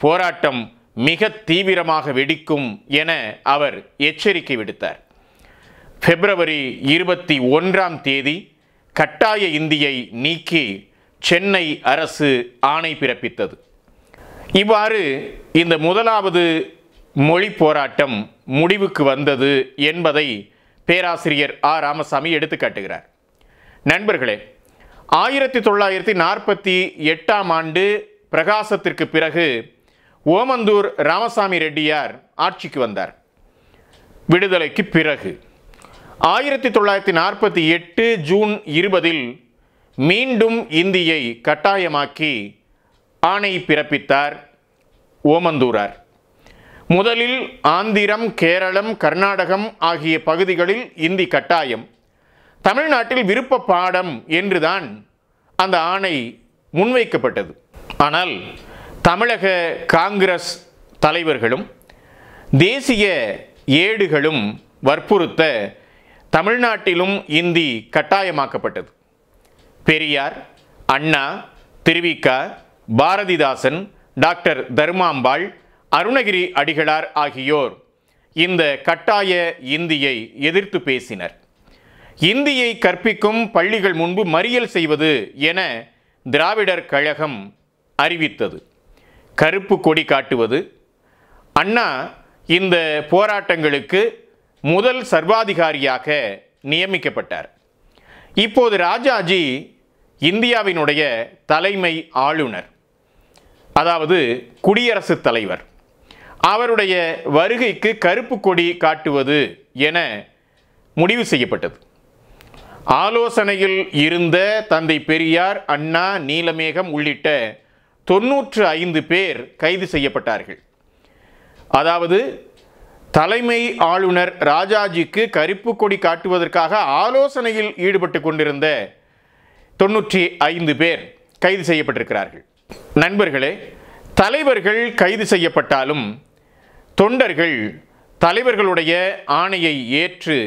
போராட்டம் மிக தீவிரமாக வெடிக்கும் என அவர் எச்சரிக்கை விடுத்தார் பிப்ரவரி இருபத்தி ஒன்றாம் தேதி கட்டாய இந்தியை நீக்கி சென்னை அரசு ஆணை பிறப்பித்தது இவ்வாறு இந்த முதலாவது மொழி போராட்டம் முடிவுக்கு வந்தது என்பதை பேராசிரியர் ஆ ராமசாமி எடுத்துக்காட்டுகிறார் நண்பர்களே ஆயிரத்தி தொள்ளாயிரத்தி நாற்பத்தி எட்டாம் ஆண்டு பிரகாசத்திற்கு பிறகு ஓமந்தூர் ராமசாமி ரெட்டியார் ஆட்சிக்கு வந்தார் விடுதலைக்கு பிறகு ஆயிரத்தி தொள்ளாயிரத்தி நாற்பத்தி எட்டு ஜூன் இருபதில் மீண்டும் இந்தியை கட்டாயமாக்கி ஆணை பிறப்பித்தார் ஓமந்தூரார் முதலில் ஆந்திரம் கேரளம் கர்நாடகம் ஆகிய பகுதிகளில் இந்தி கட்டாயம் தமிழ்நாட்டில் விருப்ப பாடம் என்றுதான் அந்த ஆணை முன்வைக்கப்பட்டது ஆனால் தமிழக காங்கிரஸ் தலைவர்களும் தேசிய ஏடுகளும் வற்புறுத்த தமிழ்நாட்டிலும் இந்தி கட்டாயமாக்கப்பட்டது பெரியார் அண்ணா திருவிக்கா பாரதிதாசன் டாக்டர் தர்மாம்பாள் அருணகிரி அடிகளார் ஆகியோர் இந்த கட்டாய இந்தியை எதிர்த்து பேசினர் இந்தியை கற்பிக்கும் பள்ளிகள் முன்பு மறியல் செய்வது என திராவிடர் கழகம் அறிவித்தது கருப்பு கொடி காட்டுவது அண்ணா இந்த போராட்டங்களுக்கு முதல் சர்வாதிகாரியாக நியமிக்கப்பட்டார் இப்போது ராஜாஜி இந்தியாவினுடைய தலைமை ஆளுநர் அதாவது குடியரசுத் தலைவர் அவருடைய வருகைக்கு கருப்பு கொடி காட்டுவது என முடிவு செய்யப்பட்டது ஆலோசனையில் இருந்த தந்தை பெரியார் அண்ணா நீலமேகம் உள்ளிட்ட தொன்னூற்று ஐந்து பேர் கைது செய்யப்பட்டார்கள் அதாவது தலைமை ஆளுநர் ராஜாஜிக்கு கருப்பு கொடி காட்டுவதற்காக ஆலோசனையில் ஈடுபட்டு கொண்டிருந்த தொன்னூற்றி ஐந்து பேர் கைது செய்யப்பட்டிருக்கிறார்கள் நண்பர்களே தலைவர்கள் கைது செய்யப்பட்டாலும் தொண்டர்கள் தலைவர்களுடைய ஆணையை ஏற்று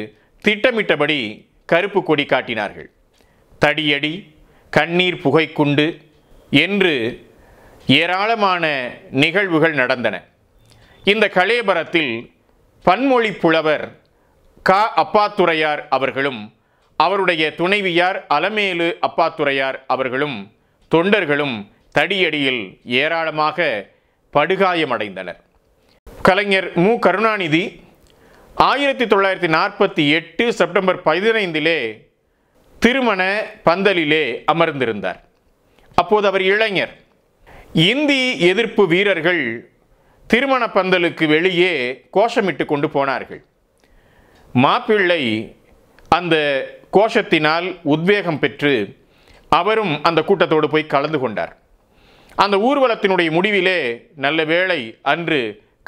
திட்டமிட்டபடி கருப்பு கொடி காட்டினார்கள் தடியடி கண்ணீர் புகைக்குண்டு என்று ஏராளமான நிகழ்வுகள் நடந்தன இந்த கலேபரத்தில் பன்மொழி புலவர் கா அப்பாத்துறையார் அவர்களும் அவருடைய துணைவியார் அலமேலு அப்பாத்துறையார் அவர்களும் தொண்டர்களும் தடியடியில் ஏராளமாக படுகாயமடைந்தனர் கலைஞர் மு கருணாநிதி ஆயிரத்தி தொள்ளாயிரத்தி நாற்பத்தி எட்டு செப்டம்பர் பதினைந்திலே திருமண பந்தலிலே அமர்ந்திருந்தார் அப்போது அவர் இளைஞர் இந்தி எதிர்ப்பு வீரர்கள் திருமண பந்தலுக்கு வெளியே கோஷமிட்டு கொண்டு போனார்கள் மாப்பிள்ளை அந்த கோஷத்தினால் உத்வேகம் பெற்று அவரும் அந்த கூட்டத்தோடு போய் கலந்து கொண்டார் அந்த ஊர்வலத்தினுடைய முடிவிலே நல்ல வேளை அன்று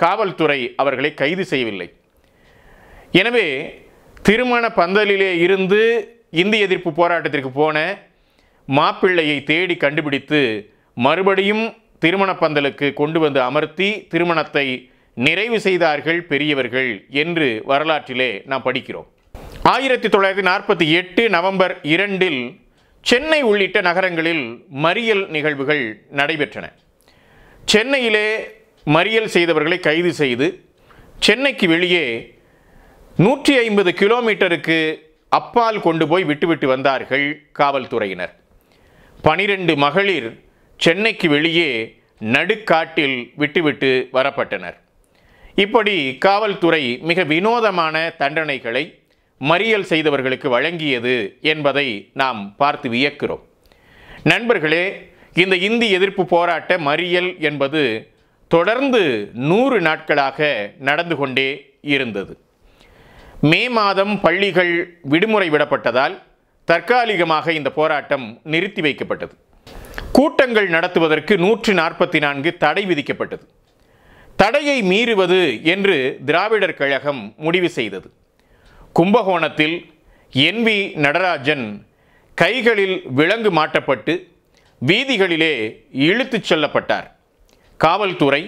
காவல்துறை அவர்களை கைது செய்யவில்லை எனவே திருமண பந்தலிலே இருந்து இந்திய எதிர்ப்பு போராட்டத்திற்கு போன மாப்பிள்ளையை தேடி கண்டுபிடித்து மறுபடியும் திருமண பந்தலுக்கு கொண்டு வந்து அமர்த்தி திருமணத்தை நிறைவு செய்தார்கள் பெரியவர்கள் என்று வரலாற்றிலே நாம் படிக்கிறோம் ஆயிரத்தி தொள்ளாயிரத்தி நாற்பத்தி எட்டு நவம்பர் இரண்டில் சென்னை உள்ளிட்ட நகரங்களில் மறியல் நிகழ்வுகள் நடைபெற்றன சென்னையிலே மறியல் செய்தவர்களை கைது செய்து சென்னைக்கு வெளியே நூற்றி ஐம்பது கிலோமீட்டருக்கு அப்பால் கொண்டு போய் விட்டுவிட்டு வந்தார்கள் காவல்துறையினர் பனிரெண்டு மகளிர் சென்னைக்கு வெளியே நடுக்காட்டில் விட்டுவிட்டு வரப்பட்டனர் இப்படி காவல்துறை மிக வினோதமான தண்டனைகளை மறியல் செய்தவர்களுக்கு வழங்கியது என்பதை நாம் பார்த்து வியக்கிறோம் நண்பர்களே இந்த இந்தி எதிர்ப்பு போராட்ட மறியல் என்பது தொடர்ந்து நூறு நாட்களாக நடந்து கொண்டே இருந்தது மே மாதம் பள்ளிகள் விடுமுறை விடப்பட்டதால் தற்காலிகமாக இந்த போராட்டம் நிறுத்தி வைக்கப்பட்டது கூட்டங்கள் நடத்துவதற்கு நூற்றி நாற்பத்தி நான்கு தடை விதிக்கப்பட்டது தடையை மீறுவது என்று திராவிடர் கழகம் முடிவு செய்தது கும்பகோணத்தில் என் வி நடராஜன் கைகளில் விலங்கு மாட்டப்பட்டு வீதிகளிலே இழுத்துச் செல்லப்பட்டார் காவல்துறை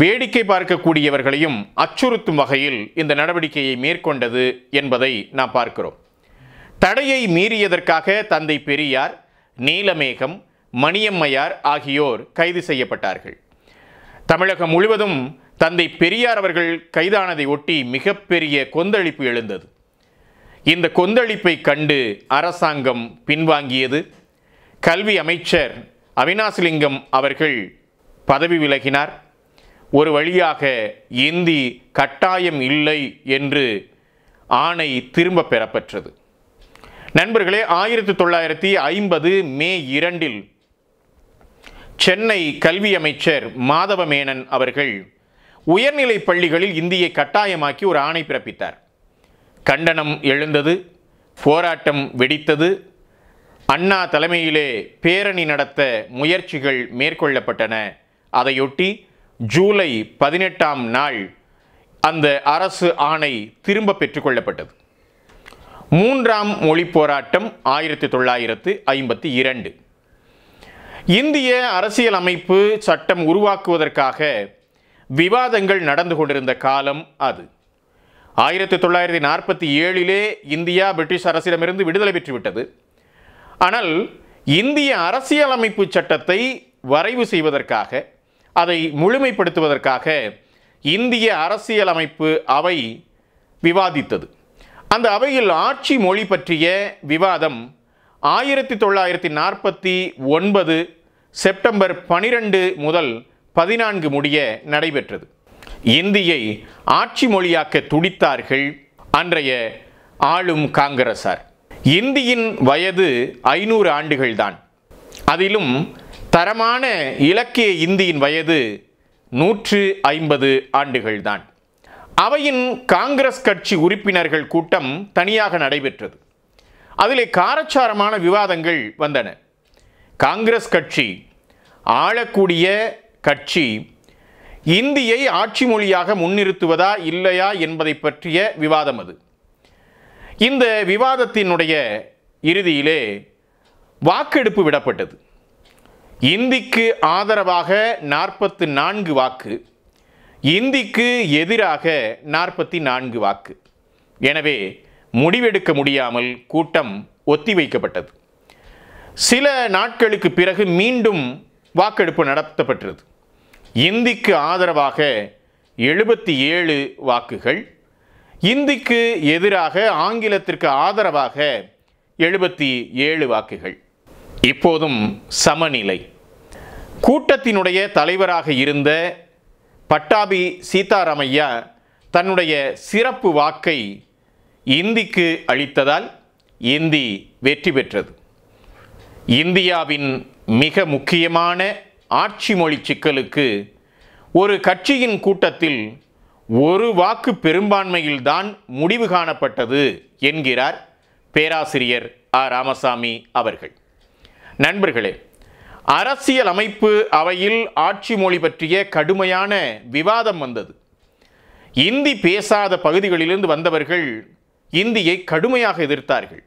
வேடிக்கை பார்க்கக்கூடியவர்களையும் அச்சுறுத்தும் வகையில் இந்த நடவடிக்கையை மேற்கொண்டது என்பதை நாம் பார்க்கிறோம் தடையை மீறியதற்காக தந்தை பெரியார் நீலமேகம் மணியம்மையார் ஆகியோர் கைது செய்யப்பட்டார்கள் தமிழகம் முழுவதும் தந்தை பெரியார் அவர்கள் கைதானதை ஒட்டி மிகப்பெரிய கொந்தளிப்பு எழுந்தது இந்த கொந்தளிப்பை கண்டு அரசாங்கம் பின்வாங்கியது கல்வி அமைச்சர் அவினாசலிங்கம் அவர்கள் பதவி விலகினார் ஒரு வழியாக இந்தி கட்டாயம் இல்லை என்று ஆணை திரும்ப பெறப்பெற்றது நண்பர்களே ஆயிரத்தி தொள்ளாயிரத்தி ஐம்பது மே இரண்டில் சென்னை கல்வி அமைச்சர் மாதவமேனன் அவர்கள் உயர்நிலை பள்ளிகளில் இந்தியை கட்டாயமாக்கி ஒரு ஆணை பிறப்பித்தார் கண்டனம் எழுந்தது போராட்டம் வெடித்தது அண்ணா தலைமையிலே பேரணி நடத்த முயற்சிகள் மேற்கொள்ளப்பட்டன அதையொட்டி ஜூலை பதினெட்டாம் நாள் அந்த அரசு ஆணை திரும்ப பெற்றுக்கொள்ளப்பட்டது மூன்றாம் மொழி போராட்டம் ஆயிரத்தி தொள்ளாயிரத்து ஐம்பத்தி இரண்டு இந்திய அரசியலமைப்பு சட்டம் உருவாக்குவதற்காக விவாதங்கள் நடந்து கொண்டிருந்த காலம் அது ஆயிரத்தி தொள்ளாயிரத்தி நாற்பத்தி ஏழிலே இந்தியா பிரிட்டிஷ் அரசிடமிருந்து விடுதலை பெற்றுவிட்டது ஆனால் இந்திய அரசியலமைப்பு சட்டத்தை வரைவு செய்வதற்காக அதை முழுமைப்படுத்துவதற்காக இந்திய அரசியலமைப்பு அவை விவாதித்தது அந்த அவையில் ஆட்சி மொழி பற்றிய விவாதம் ஆயிரத்தி தொள்ளாயிரத்தி நாற்பத்தி ஒன்பது செப்டம்பர் பனிரெண்டு முதல் பதினான்கு முடிய நடைபெற்றது இந்தியை ஆட்சி மொழியாக்க துடித்தார்கள் அன்றைய ஆளும் காங்கிரசார் இந்தியின் வயது ஐநூறு ஆண்டுகள்தான் அதிலும் தரமான இலக்கிய இந்தியின் வயது நூற்று ஐம்பது ஆண்டுகள்தான் அவையின் காங்கிரஸ் கட்சி உறுப்பினர்கள் கூட்டம் தனியாக நடைபெற்றது அதிலே காரச்சாரமான விவாதங்கள் வந்தன காங்கிரஸ் கட்சி ஆளக்கூடிய கட்சி இந்தியை ஆட்சி மொழியாக முன்னிறுத்துவதா இல்லையா என்பதை பற்றிய விவாதம் அது இந்த விவாதத்தினுடைய இறுதியிலே வாக்கெடுப்பு விடப்பட்டது இந்திக்கு ஆதரவாக நாற்பத்து நான்கு வாக்கு இந்திக்கு எதிராக நாற்பத்தி நான்கு வாக்கு எனவே முடிவெடுக்க முடியாமல் கூட்டம் ஒத்திவைக்கப்பட்டது சில நாட்களுக்கு பிறகு மீண்டும் வாக்கெடுப்பு நடத்தப்பட்டது இந்திக்கு ஆதரவாக எழுபத்தி ஏழு வாக்குகள் இந்திக்கு எதிராக ஆங்கிலத்திற்கு ஆதரவாக எழுபத்தி ஏழு வாக்குகள் இப்போதும் சமநிலை கூட்டத்தினுடைய தலைவராக இருந்த பட்டாபி சீதாராமையா தன்னுடைய சிறப்பு வாக்கை இந்திக்கு அளித்ததால் இந்தி வெற்றி பெற்றது இந்தியாவின் மிக முக்கியமான ஆட்சி மொழி சிக்கலுக்கு ஒரு கட்சியின் கூட்டத்தில் ஒரு வாக்கு பெரும்பான்மையில்தான் முடிவு காணப்பட்டது என்கிறார் பேராசிரியர் ஆ ராமசாமி அவர்கள் நண்பர்களே அரசியல் அமைப்பு அவையில் ஆட்சி மொழி பற்றிய கடுமையான விவாதம் வந்தது இந்தி பேசாத பகுதிகளிலிருந்து வந்தவர்கள் இந்தியை கடுமையாக எதிர்த்தார்கள்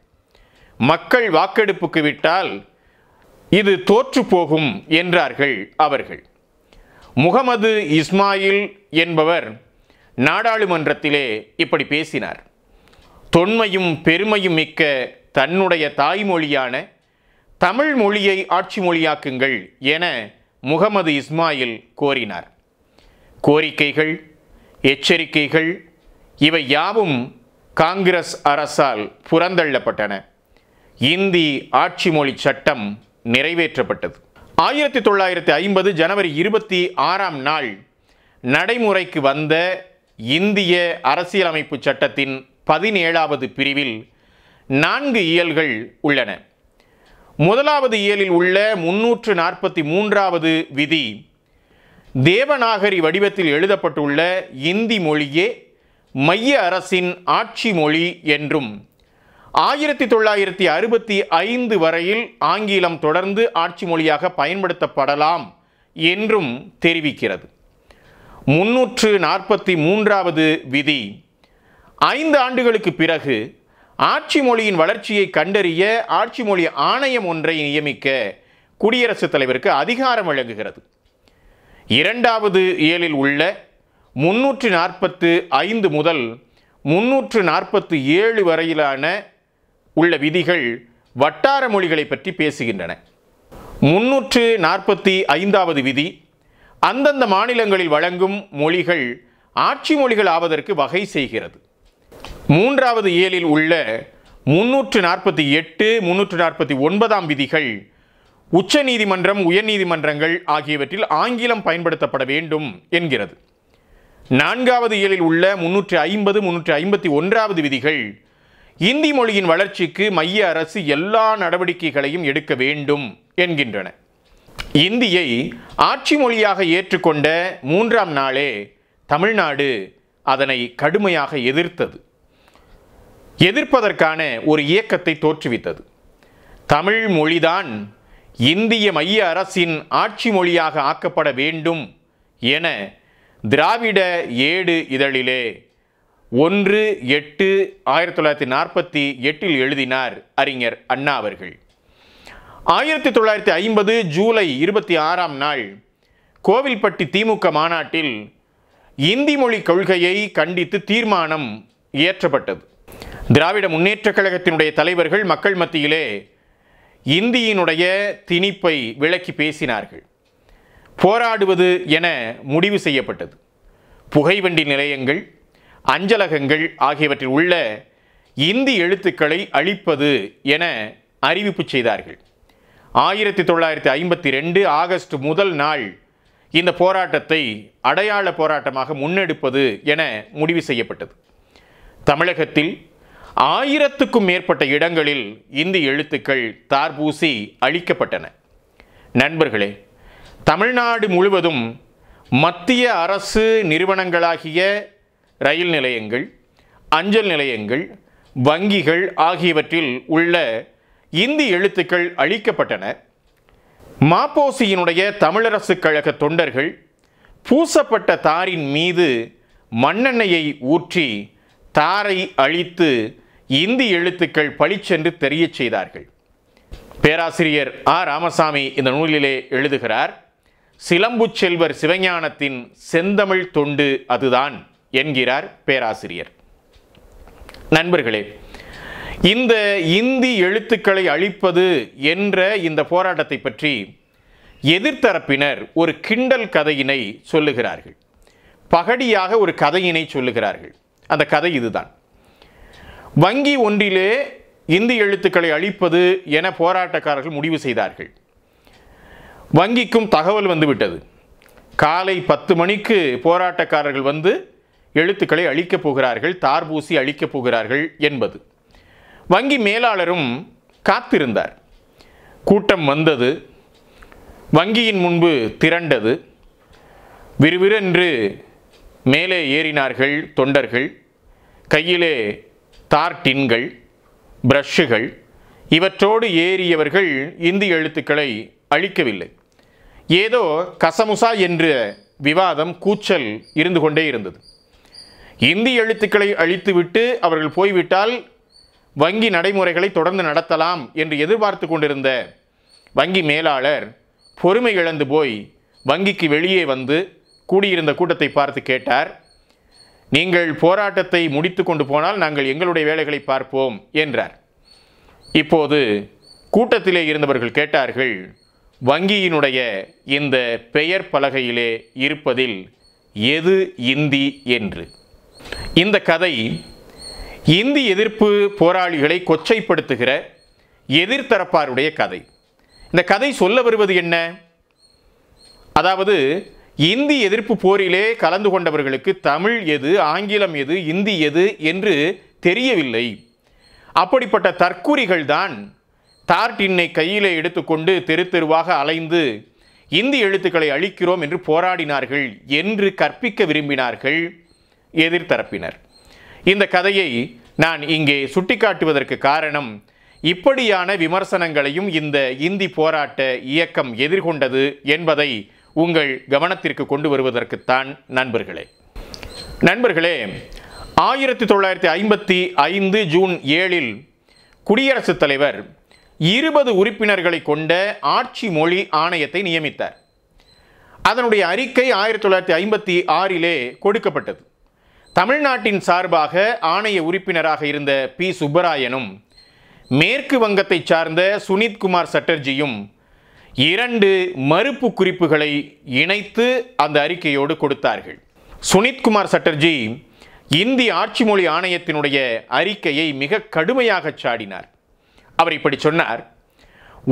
மக்கள் வாக்கெடுப்புக்கு விட்டால் இது தோற்று போகும் என்றார்கள் அவர்கள் முகமது இஸ்மாயில் என்பவர் நாடாளுமன்றத்திலே இப்படி பேசினார் தொன்மையும் பெருமையும் மிக்க தன்னுடைய தாய்மொழியான தமிழ் மொழியை ஆட்சி மொழியாக்குங்கள் என முகமது இஸ்மாயில் கோரினார் கோரிக்கைகள் எச்சரிக்கைகள் இவை யாவும் காங்கிரஸ் அரசால் புறந்தள்ளப்பட்டன இந்தி ஆட்சி மொழி சட்டம் நிறைவேற்றப்பட்டது ஆயிரத்தி தொள்ளாயிரத்தி ஐம்பது ஜனவரி இருபத்தி ஆறாம் நாள் நடைமுறைக்கு வந்த இந்திய அரசியலமைப்பு சட்டத்தின் பதினேழாவது பிரிவில் நான்கு இயல்கள் உள்ளன முதலாவது இயலில் உள்ள முன்னூற்று நாற்பத்தி மூன்றாவது விதி தேவநாகரி வடிவத்தில் எழுதப்பட்டுள்ள இந்தி மொழியே மைய அரசின் ஆட்சி மொழி என்றும் ஆயிரத்தி தொள்ளாயிரத்தி அறுபத்தி ஐந்து வரையில் ஆங்கிலம் தொடர்ந்து ஆட்சி மொழியாக பயன்படுத்தப்படலாம் என்றும் தெரிவிக்கிறது முன்னூற்று நாற்பத்தி மூன்றாவது விதி ஐந்து ஆண்டுகளுக்கு பிறகு ஆட்சி மொழியின் வளர்ச்சியை கண்டறிய ஆட்சி மொழி ஆணையம் ஒன்றை நியமிக்க குடியரசுத் தலைவருக்கு அதிகாரம் வழங்குகிறது இரண்டாவது ஏழில் உள்ள முன்னூற்று நாற்பத்து ஐந்து முதல் முன்னூற்று நாற்பத்து ஏழு வரையிலான உள்ள விதிகள் வட்டார மொழிகளை பற்றி பேசுகின்றன முன்னூற்று நாற்பத்தி ஐந்தாவது விதி அந்தந்த மாநிலங்களில் வழங்கும் மொழிகள் ஆட்சி மொழிகள் ஆவதற்கு வகை செய்கிறது மூன்றாவது ஏழில் உள்ள முன்னூற்று நாற்பத்தி எட்டு முன்னூற்று நாற்பத்தி ஒன்பதாம் விதிகள் உச்ச நீதிமன்றம் உயர்நீதிமன்றங்கள் ஆகியவற்றில் ஆங்கிலம் பயன்படுத்தப்பட வேண்டும் என்கிறது நான்காவது ஏழில் உள்ள முன்னூற்று ஐம்பது முன்னூற்று ஐம்பத்தி ஒன்றாவது விதிகள் இந்தி மொழியின் வளர்ச்சிக்கு மைய அரசு எல்லா நடவடிக்கைகளையும் எடுக்க வேண்டும் என்கின்றன இந்தியை ஆட்சி மொழியாக ஏற்றுக்கொண்ட மூன்றாம் நாளே தமிழ்நாடு அதனை கடுமையாக எதிர்த்தது எதிர்ப்பதற்கான ஒரு இயக்கத்தை தோற்றுவித்தது தமிழ் மொழிதான் இந்திய மைய அரசின் ஆட்சி மொழியாக ஆக்கப்பட வேண்டும் என திராவிட ஏடு இதழிலே ஒன்று எட்டு ஆயிரத்தி தொள்ளாயிரத்தி நாற்பத்தி எட்டில் எழுதினார் அறிஞர் அண்ணா அவர்கள் ஆயிரத்தி தொள்ளாயிரத்தி ஐம்பது ஜூலை இருபத்தி ஆறாம் நாள் கோவில்பட்டி திமுக மாநாட்டில் இந்தி மொழி கொள்கையை கண்டித்து தீர்மானம் இயற்றப்பட்டது திராவிட முன்னேற்றக் கழகத்தினுடைய தலைவர்கள் மக்கள் மத்தியிலே இந்தியினுடைய திணிப்பை விளக்கி பேசினார்கள் போராடுவது என முடிவு செய்யப்பட்டது புகைவண்டி நிலையங்கள் அஞ்சலகங்கள் ஆகியவற்றில் உள்ள இந்தி எழுத்துக்களை அழிப்பது என அறிவிப்பு செய்தார்கள் ஆயிரத்தி தொள்ளாயிரத்தி ஐம்பத்தி ரெண்டு ஆகஸ்ட் முதல் நாள் இந்த போராட்டத்தை அடையாள போராட்டமாக முன்னெடுப்பது என முடிவு செய்யப்பட்டது தமிழகத்தில் ஆயிரத்துக்கும் மேற்பட்ட இடங்களில் இந்தி எழுத்துக்கள் தார்பூசி அளிக்கப்பட்டன நண்பர்களே தமிழ்நாடு முழுவதும் மத்திய அரசு நிறுவனங்களாகிய ரயில் நிலையங்கள் அஞ்சல் நிலையங்கள் வங்கிகள் ஆகியவற்றில் உள்ள இந்தி எழுத்துக்கள் அளிக்கப்பட்டன மாப்போசியினுடைய தமிழரசுக் கழக தொண்டர்கள் பூசப்பட்ட தாரின் மீது மண்ணெண்ணெயை ஊற்றி தாரை அழித்து இந்தி எழுத்துக்கள் பழிச்சென்று தெரிய செய்தார்கள் பேராசிரியர் ஆ ராமசாமி இந்த நூலிலே எழுதுகிறார் சிலம்பு செல்வர் சிவஞானத்தின் செந்தமிழ் தொண்டு அதுதான் என்கிறார் பேராசிரியர் நண்பர்களே இந்த இந்தி எழுத்துக்களை அழிப்பது என்ற இந்த போராட்டத்தை பற்றி எதிர்த்தரப்பினர் ஒரு கிண்டல் கதையினை சொல்லுகிறார்கள் பகடியாக ஒரு கதையினை சொல்லுகிறார்கள் அந்த கதை இதுதான் வங்கி ஒன்றிலே இந்தி எழுத்துக்களை அழிப்பது என போராட்டக்காரர்கள் முடிவு செய்தார்கள் வங்கிக்கும் தகவல் வந்துவிட்டது காலை பத்து மணிக்கு போராட்டக்காரர்கள் வந்து எழுத்துக்களை அழிக்கப் போகிறார்கள் தார்பூசி அழிக்கப் போகிறார்கள் என்பது வங்கி மேலாளரும் காத்திருந்தார் கூட்டம் வந்தது வங்கியின் முன்பு திரண்டது விறுவிறென்று மேலே ஏறினார்கள் தொண்டர்கள் கையிலே தார் டின்கள் பிரஷ்ஷுகள் இவற்றோடு ஏறியவர்கள் இந்தி எழுத்துக்களை அழிக்கவில்லை ஏதோ கசமுசா என்ற விவாதம் கூச்சல் இருந்து கொண்டே இருந்தது இந்தி எழுத்துக்களை அழித்துவிட்டு அவர்கள் போய்விட்டால் வங்கி நடைமுறைகளை தொடர்ந்து நடத்தலாம் என்று எதிர்பார்த்து கொண்டிருந்த வங்கி மேலாளர் பொறுமை இழந்து போய் வங்கிக்கு வெளியே வந்து கூடியிருந்த கூட்டத்தை பார்த்து கேட்டார் நீங்கள் போராட்டத்தை முடித்து கொண்டு போனால் நாங்கள் எங்களுடைய வேலைகளை பார்ப்போம் என்றார் இப்போது கூட்டத்திலே இருந்தவர்கள் கேட்டார்கள் வங்கியினுடைய இந்த பெயர் பலகையிலே இருப்பதில் எது இந்தி என்று இந்த கதை இந்தி எதிர்ப்பு போராளிகளை கொச்சைப்படுத்துகிற எதிர்த்தரப்பாருடைய கதை இந்த கதை சொல்ல வருவது என்ன அதாவது இந்தி எதிர்ப்பு போரிலே கலந்து கொண்டவர்களுக்கு தமிழ் எது ஆங்கிலம் எது இந்தி எது என்று தெரியவில்லை அப்படிப்பட்ட தற்கூரிகள் தான் தார்டின்னை கையிலே எடுத்துக்கொண்டு தெரு தெருவாக அலைந்து இந்தி எழுத்துக்களை அழிக்கிறோம் என்று போராடினார்கள் என்று கற்பிக்க விரும்பினார்கள் எதிர்த்தரப்பினர் இந்த கதையை நான் இங்கே சுட்டிக்காட்டுவதற்கு காரணம் இப்படியான விமர்சனங்களையும் இந்த இந்தி போராட்ட இயக்கம் எதிர்கொண்டது என்பதை உங்கள் கவனத்திற்கு கொண்டு வருவதற்குத்தான் நண்பர்களே நண்பர்களே ஆயிரத்தி தொள்ளாயிரத்தி ஐம்பத்தி ஐந்து ஜூன் ஏழில் குடியரசுத் தலைவர் இருபது உறுப்பினர்களை கொண்ட ஆட்சி மொழி ஆணையத்தை நியமித்தார் அதனுடைய அறிக்கை ஆயிரத்தி தொள்ளாயிரத்தி ஐம்பத்தி ஆறிலே கொடுக்கப்பட்டது தமிழ்நாட்டின் சார்பாக ஆணைய உறுப்பினராக இருந்த பி சுப்பராயனும் மேற்கு வங்கத்தை சார்ந்த சுனித்குமார் சட்டர்ஜியும் இரண்டு மறுப்பு குறிப்புகளை இணைத்து அந்த அறிக்கையோடு கொடுத்தார்கள் சுனித்குமார் சட்டர்ஜி இந்தி ஆட்சி மொழி ஆணையத்தினுடைய அறிக்கையை மிக கடுமையாக சாடினார் அவர் இப்படி சொன்னார்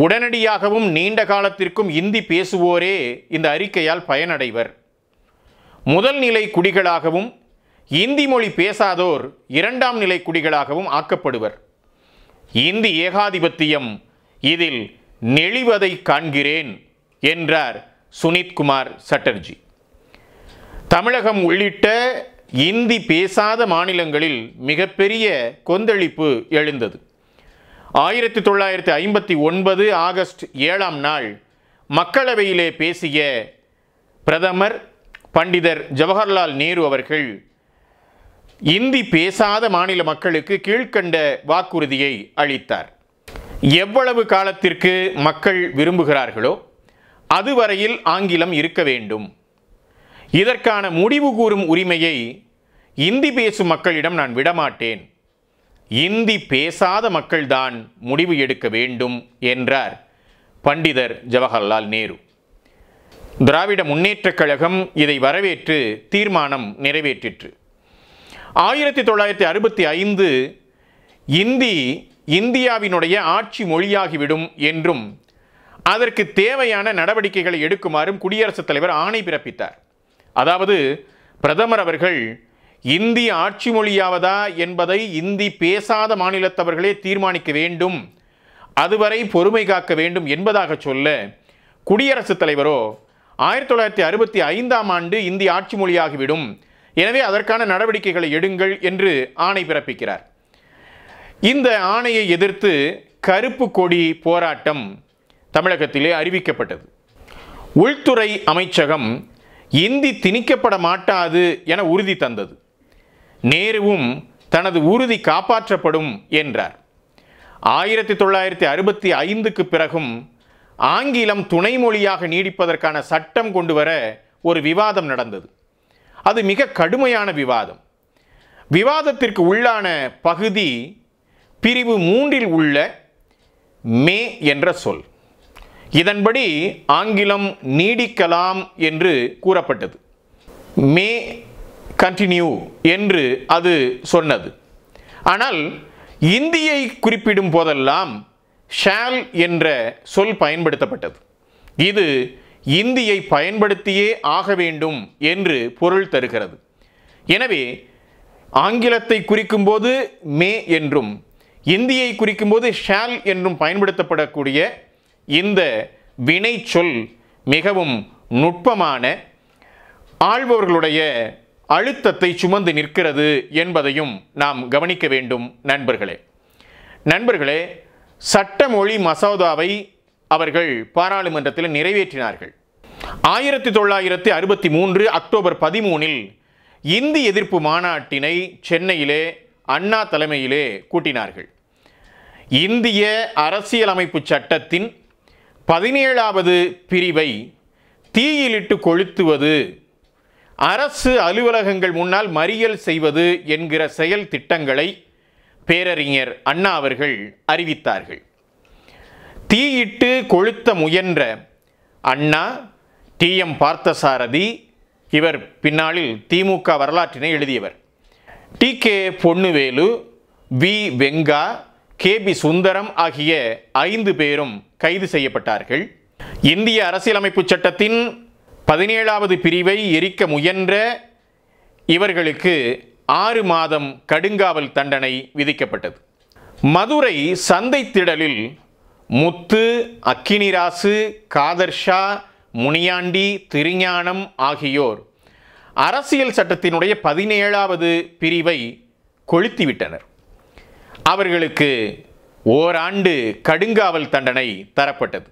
உடனடியாகவும் நீண்ட காலத்திற்கும் இந்தி பேசுவோரே இந்த அறிக்கையால் பயனடைவர் முதல் நிலை குடிகளாகவும் இந்தி மொழி பேசாதோர் இரண்டாம் நிலை குடிகளாகவும் ஆக்கப்படுவர் இந்தி ஏகாதிபத்தியம் இதில் நெளிவதை காண்கிறேன் என்றார் சுனித்குமார் சட்டர்ஜி தமிழகம் உள்ளிட்ட இந்தி பேசாத மாநிலங்களில் மிகப்பெரிய கொந்தளிப்பு எழுந்தது ஆயிரத்தி தொள்ளாயிரத்தி ஐம்பத்தி ஒன்பது ஆகஸ்ட் ஏழாம் நாள் மக்களவையிலே பேசிய பிரதமர் பண்டிதர் ஜவஹர்லால் நேரு அவர்கள் இந்தி பேசாத மாநில மக்களுக்கு கீழ்க்கண்ட வாக்குறுதியை அளித்தார் எவ்வளவு காலத்திற்கு மக்கள் விரும்புகிறார்களோ அதுவரையில் ஆங்கிலம் இருக்க வேண்டும் இதற்கான முடிவு கூறும் உரிமையை இந்தி பேசும் மக்களிடம் நான் விடமாட்டேன் இந்தி பேசாத மக்கள்தான் முடிவு எடுக்க வேண்டும் என்றார் பண்டிதர் ஜவஹர்லால் நேரு திராவிட முன்னேற்றக் கழகம் இதை வரவேற்று தீர்மானம் நிறைவேற்றிற்று ஆயிரத்தி தொள்ளாயிரத்தி அறுபத்தி ஐந்து இந்தி இந்தியாவினுடைய ஆட்சி மொழியாகிவிடும் என்றும் அதற்கு தேவையான நடவடிக்கைகளை எடுக்குமாறும் குடியரசுத் தலைவர் ஆணை பிறப்பித்தார் அதாவது பிரதமர் அவர்கள் இந்தி ஆட்சி மொழியாவதா என்பதை இந்தி பேசாத மாநிலத்தவர்களே தீர்மானிக்க வேண்டும் அதுவரை பொறுமை காக்க வேண்டும் என்பதாக சொல்ல குடியரசுத் தலைவரோ ஆயிரத்தி தொள்ளாயிரத்தி அறுபத்தி ஐந்தாம் ஆண்டு இந்தி ஆட்சி மொழியாகிவிடும் எனவே அதற்கான நடவடிக்கைகளை எடுங்கள் என்று ஆணை பிறப்பிக்கிறார் இந்த ஆணையை எதிர்த்து கருப்பு கொடி போராட்டம் தமிழகத்திலே அறிவிக்கப்பட்டது உள்துறை அமைச்சகம் இந்தி திணிக்கப்பட மாட்டாது என உறுதி தந்தது நேருவும் தனது உறுதி காப்பாற்றப்படும் என்றார் ஆயிரத்தி தொள்ளாயிரத்தி அறுபத்தி ஐந்துக்கு பிறகும் ஆங்கிலம் துணை மொழியாக நீடிப்பதற்கான சட்டம் கொண்டு வர ஒரு விவாதம் நடந்தது அது மிக கடுமையான விவாதம் விவாதத்திற்கு உள்ளான பகுதி பிரிவு மூன்றில் உள்ள மே என்ற சொல் இதன்படி ஆங்கிலம் நீடிக்கலாம் என்று கூறப்பட்டது மே கண்டினியூ என்று அது சொன்னது ஆனால் இந்தியை குறிப்பிடும் போதெல்லாம் ஷால் என்ற சொல் பயன்படுத்தப்பட்டது இது இந்தியை பயன்படுத்தியே ஆக வேண்டும் என்று பொருள் தருகிறது எனவே ஆங்கிலத்தை குறிக்கும்போது மே என்றும் இந்தியை குறிக்கும் போது ஷால் என்றும் பயன்படுத்தப்படக்கூடிய இந்த வினை சொல் மிகவும் நுட்பமான ஆழ்பவர்களுடைய அழுத்தத்தை சுமந்து நிற்கிறது என்பதையும் நாம் கவனிக்க வேண்டும் நண்பர்களே நண்பர்களே சட்டமொழி மசோதாவை அவர்கள் பாராளுமன்றத்தில் நிறைவேற்றினார்கள் ஆயிரத்தி தொள்ளாயிரத்தி அறுபத்தி மூன்று அக்டோபர் பதிமூனில் இந்தி எதிர்ப்பு மாநாட்டினை சென்னையிலே அண்ணா தலைமையிலே கூட்டினார்கள் இந்திய அரசியலமைப்பு சட்டத்தின் பதினேழாவது பிரிவை தீயிலிட்டு கொளுத்துவது அரசு அலுவலகங்கள் முன்னால் மறியல் செய்வது என்கிற செயல் திட்டங்களை பேரறிஞர் அண்ணா அவர்கள் அறிவித்தார்கள் தீயிட்டு கொளுத்த முயன்ற அண்ணா டி எம் பார்த்தசாரதி இவர் பின்னாளில் திமுக வரலாற்றினை எழுதியவர் T K Ponnuvelu V Venga K P Sundaram ஆகிய ஐந்து பேரும் கைது செய்யப்பட்டார்கள் இந்திய அரசியலமைப்பு சட்டத்தின் பதினேழாவது பிரிவை எரிக்க முயன்ற இவர்களுக்கு ஆறு மாதம் கடுங்காவல் தண்டனை விதிக்கப்பட்டது மதுரை சந்தை திடலில் முத்து அக்கினிராசு காதர்ஷா முனியாண்டி திருஞானம் ஆகியோர் அரசியல் சட்டத்தினுடைய பதினேழாவது பிரிவை கொளுத்திவிட்டனர் அவர்களுக்கு ஓராண்டு கடுங்காவல் தண்டனை தரப்பட்டது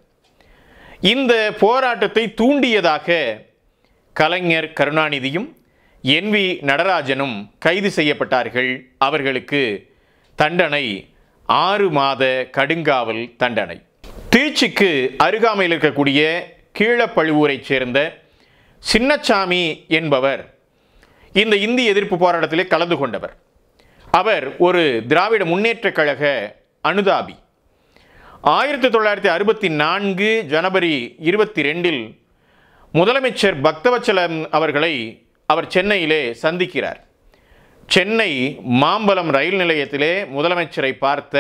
இந்த போராட்டத்தை தூண்டியதாக கலைஞர் கருணாநிதியும் என் வி நடராஜனும் கைது செய்யப்பட்டார்கள் அவர்களுக்கு தண்டனை ஆறு மாத கடுங்காவல் தண்டனை திருச்சிக்கு அருகாமையில் இருக்கக்கூடிய கீழப்பழுவூரைச் சேர்ந்த சின்னச்சாமி என்பவர் இந்த இந்தி எதிர்ப்பு போராட்டத்திலே கலந்து கொண்டவர் அவர் ஒரு திராவிட முன்னேற்றக் கழக அனுதாபி ஆயிரத்தி தொள்ளாயிரத்தி அறுபத்தி நான்கு ஜனவரி இருபத்தி ரெண்டில் முதலமைச்சர் பக்தவச்சலம் அவர்களை அவர் சென்னையிலே சந்திக்கிறார் சென்னை மாம்பலம் ரயில் நிலையத்திலே முதலமைச்சரை பார்த்த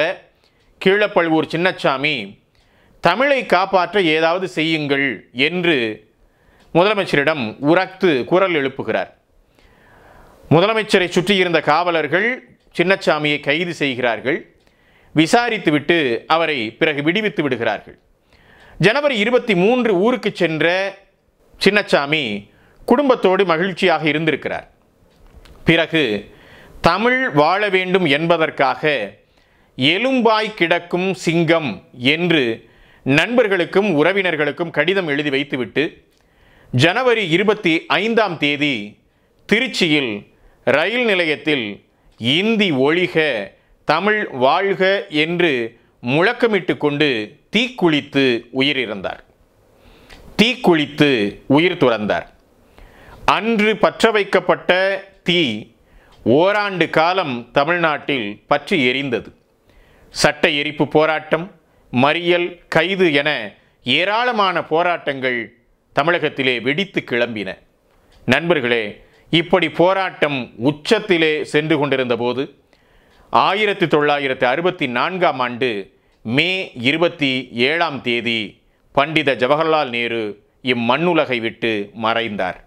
கீழப்பழுவூர் சின்னச்சாமி தமிழை காப்பாற்ற ஏதாவது செய்யுங்கள் என்று முதலமைச்சரிடம் உரத்து குரல் எழுப்புகிறார் முதலமைச்சரை சுற்றியிருந்த காவலர்கள் சின்னச்சாமியை கைது செய்கிறார்கள் விசாரித்துவிட்டு அவரை பிறகு விடுவித்து விடுகிறார்கள் ஜனவரி இருபத்தி மூன்று ஊருக்கு சென்ற சின்னச்சாமி குடும்பத்தோடு மகிழ்ச்சியாக இருந்திருக்கிறார் பிறகு தமிழ் வாழ வேண்டும் என்பதற்காக எலும்பாய் கிடக்கும் சிங்கம் என்று நண்பர்களுக்கும் உறவினர்களுக்கும் கடிதம் எழுதி வைத்துவிட்டு ஜனவரி இருபத்தி ஐந்தாம் தேதி திருச்சியில் ரயில் நிலையத்தில் இந்தி ஒழிக தமிழ் வாழ்க என்று முழக்கமிட்டு கொண்டு தீக்குளித்து உயிரிழந்தார் தீக்குளித்து உயிர் துறந்தார் அன்று பற்ற வைக்கப்பட்ட தீ ஓராண்டு காலம் தமிழ்நாட்டில் பற்றி எரிந்தது சட்ட எரிப்பு போராட்டம் மறியல் கைது என ஏராளமான போராட்டங்கள் தமிழகத்திலே வெடித்து கிளம்பின நண்பர்களே இப்படி போராட்டம் உச்சத்திலே சென்று கொண்டிருந்த போது ஆயிரத்தி தொள்ளாயிரத்தி அறுபத்தி நான்காம் ஆண்டு மே இருபத்தி ஏழாம் தேதி பண்டித ஜவஹர்லால் நேரு இம்மண்ணுலகை விட்டு மறைந்தார்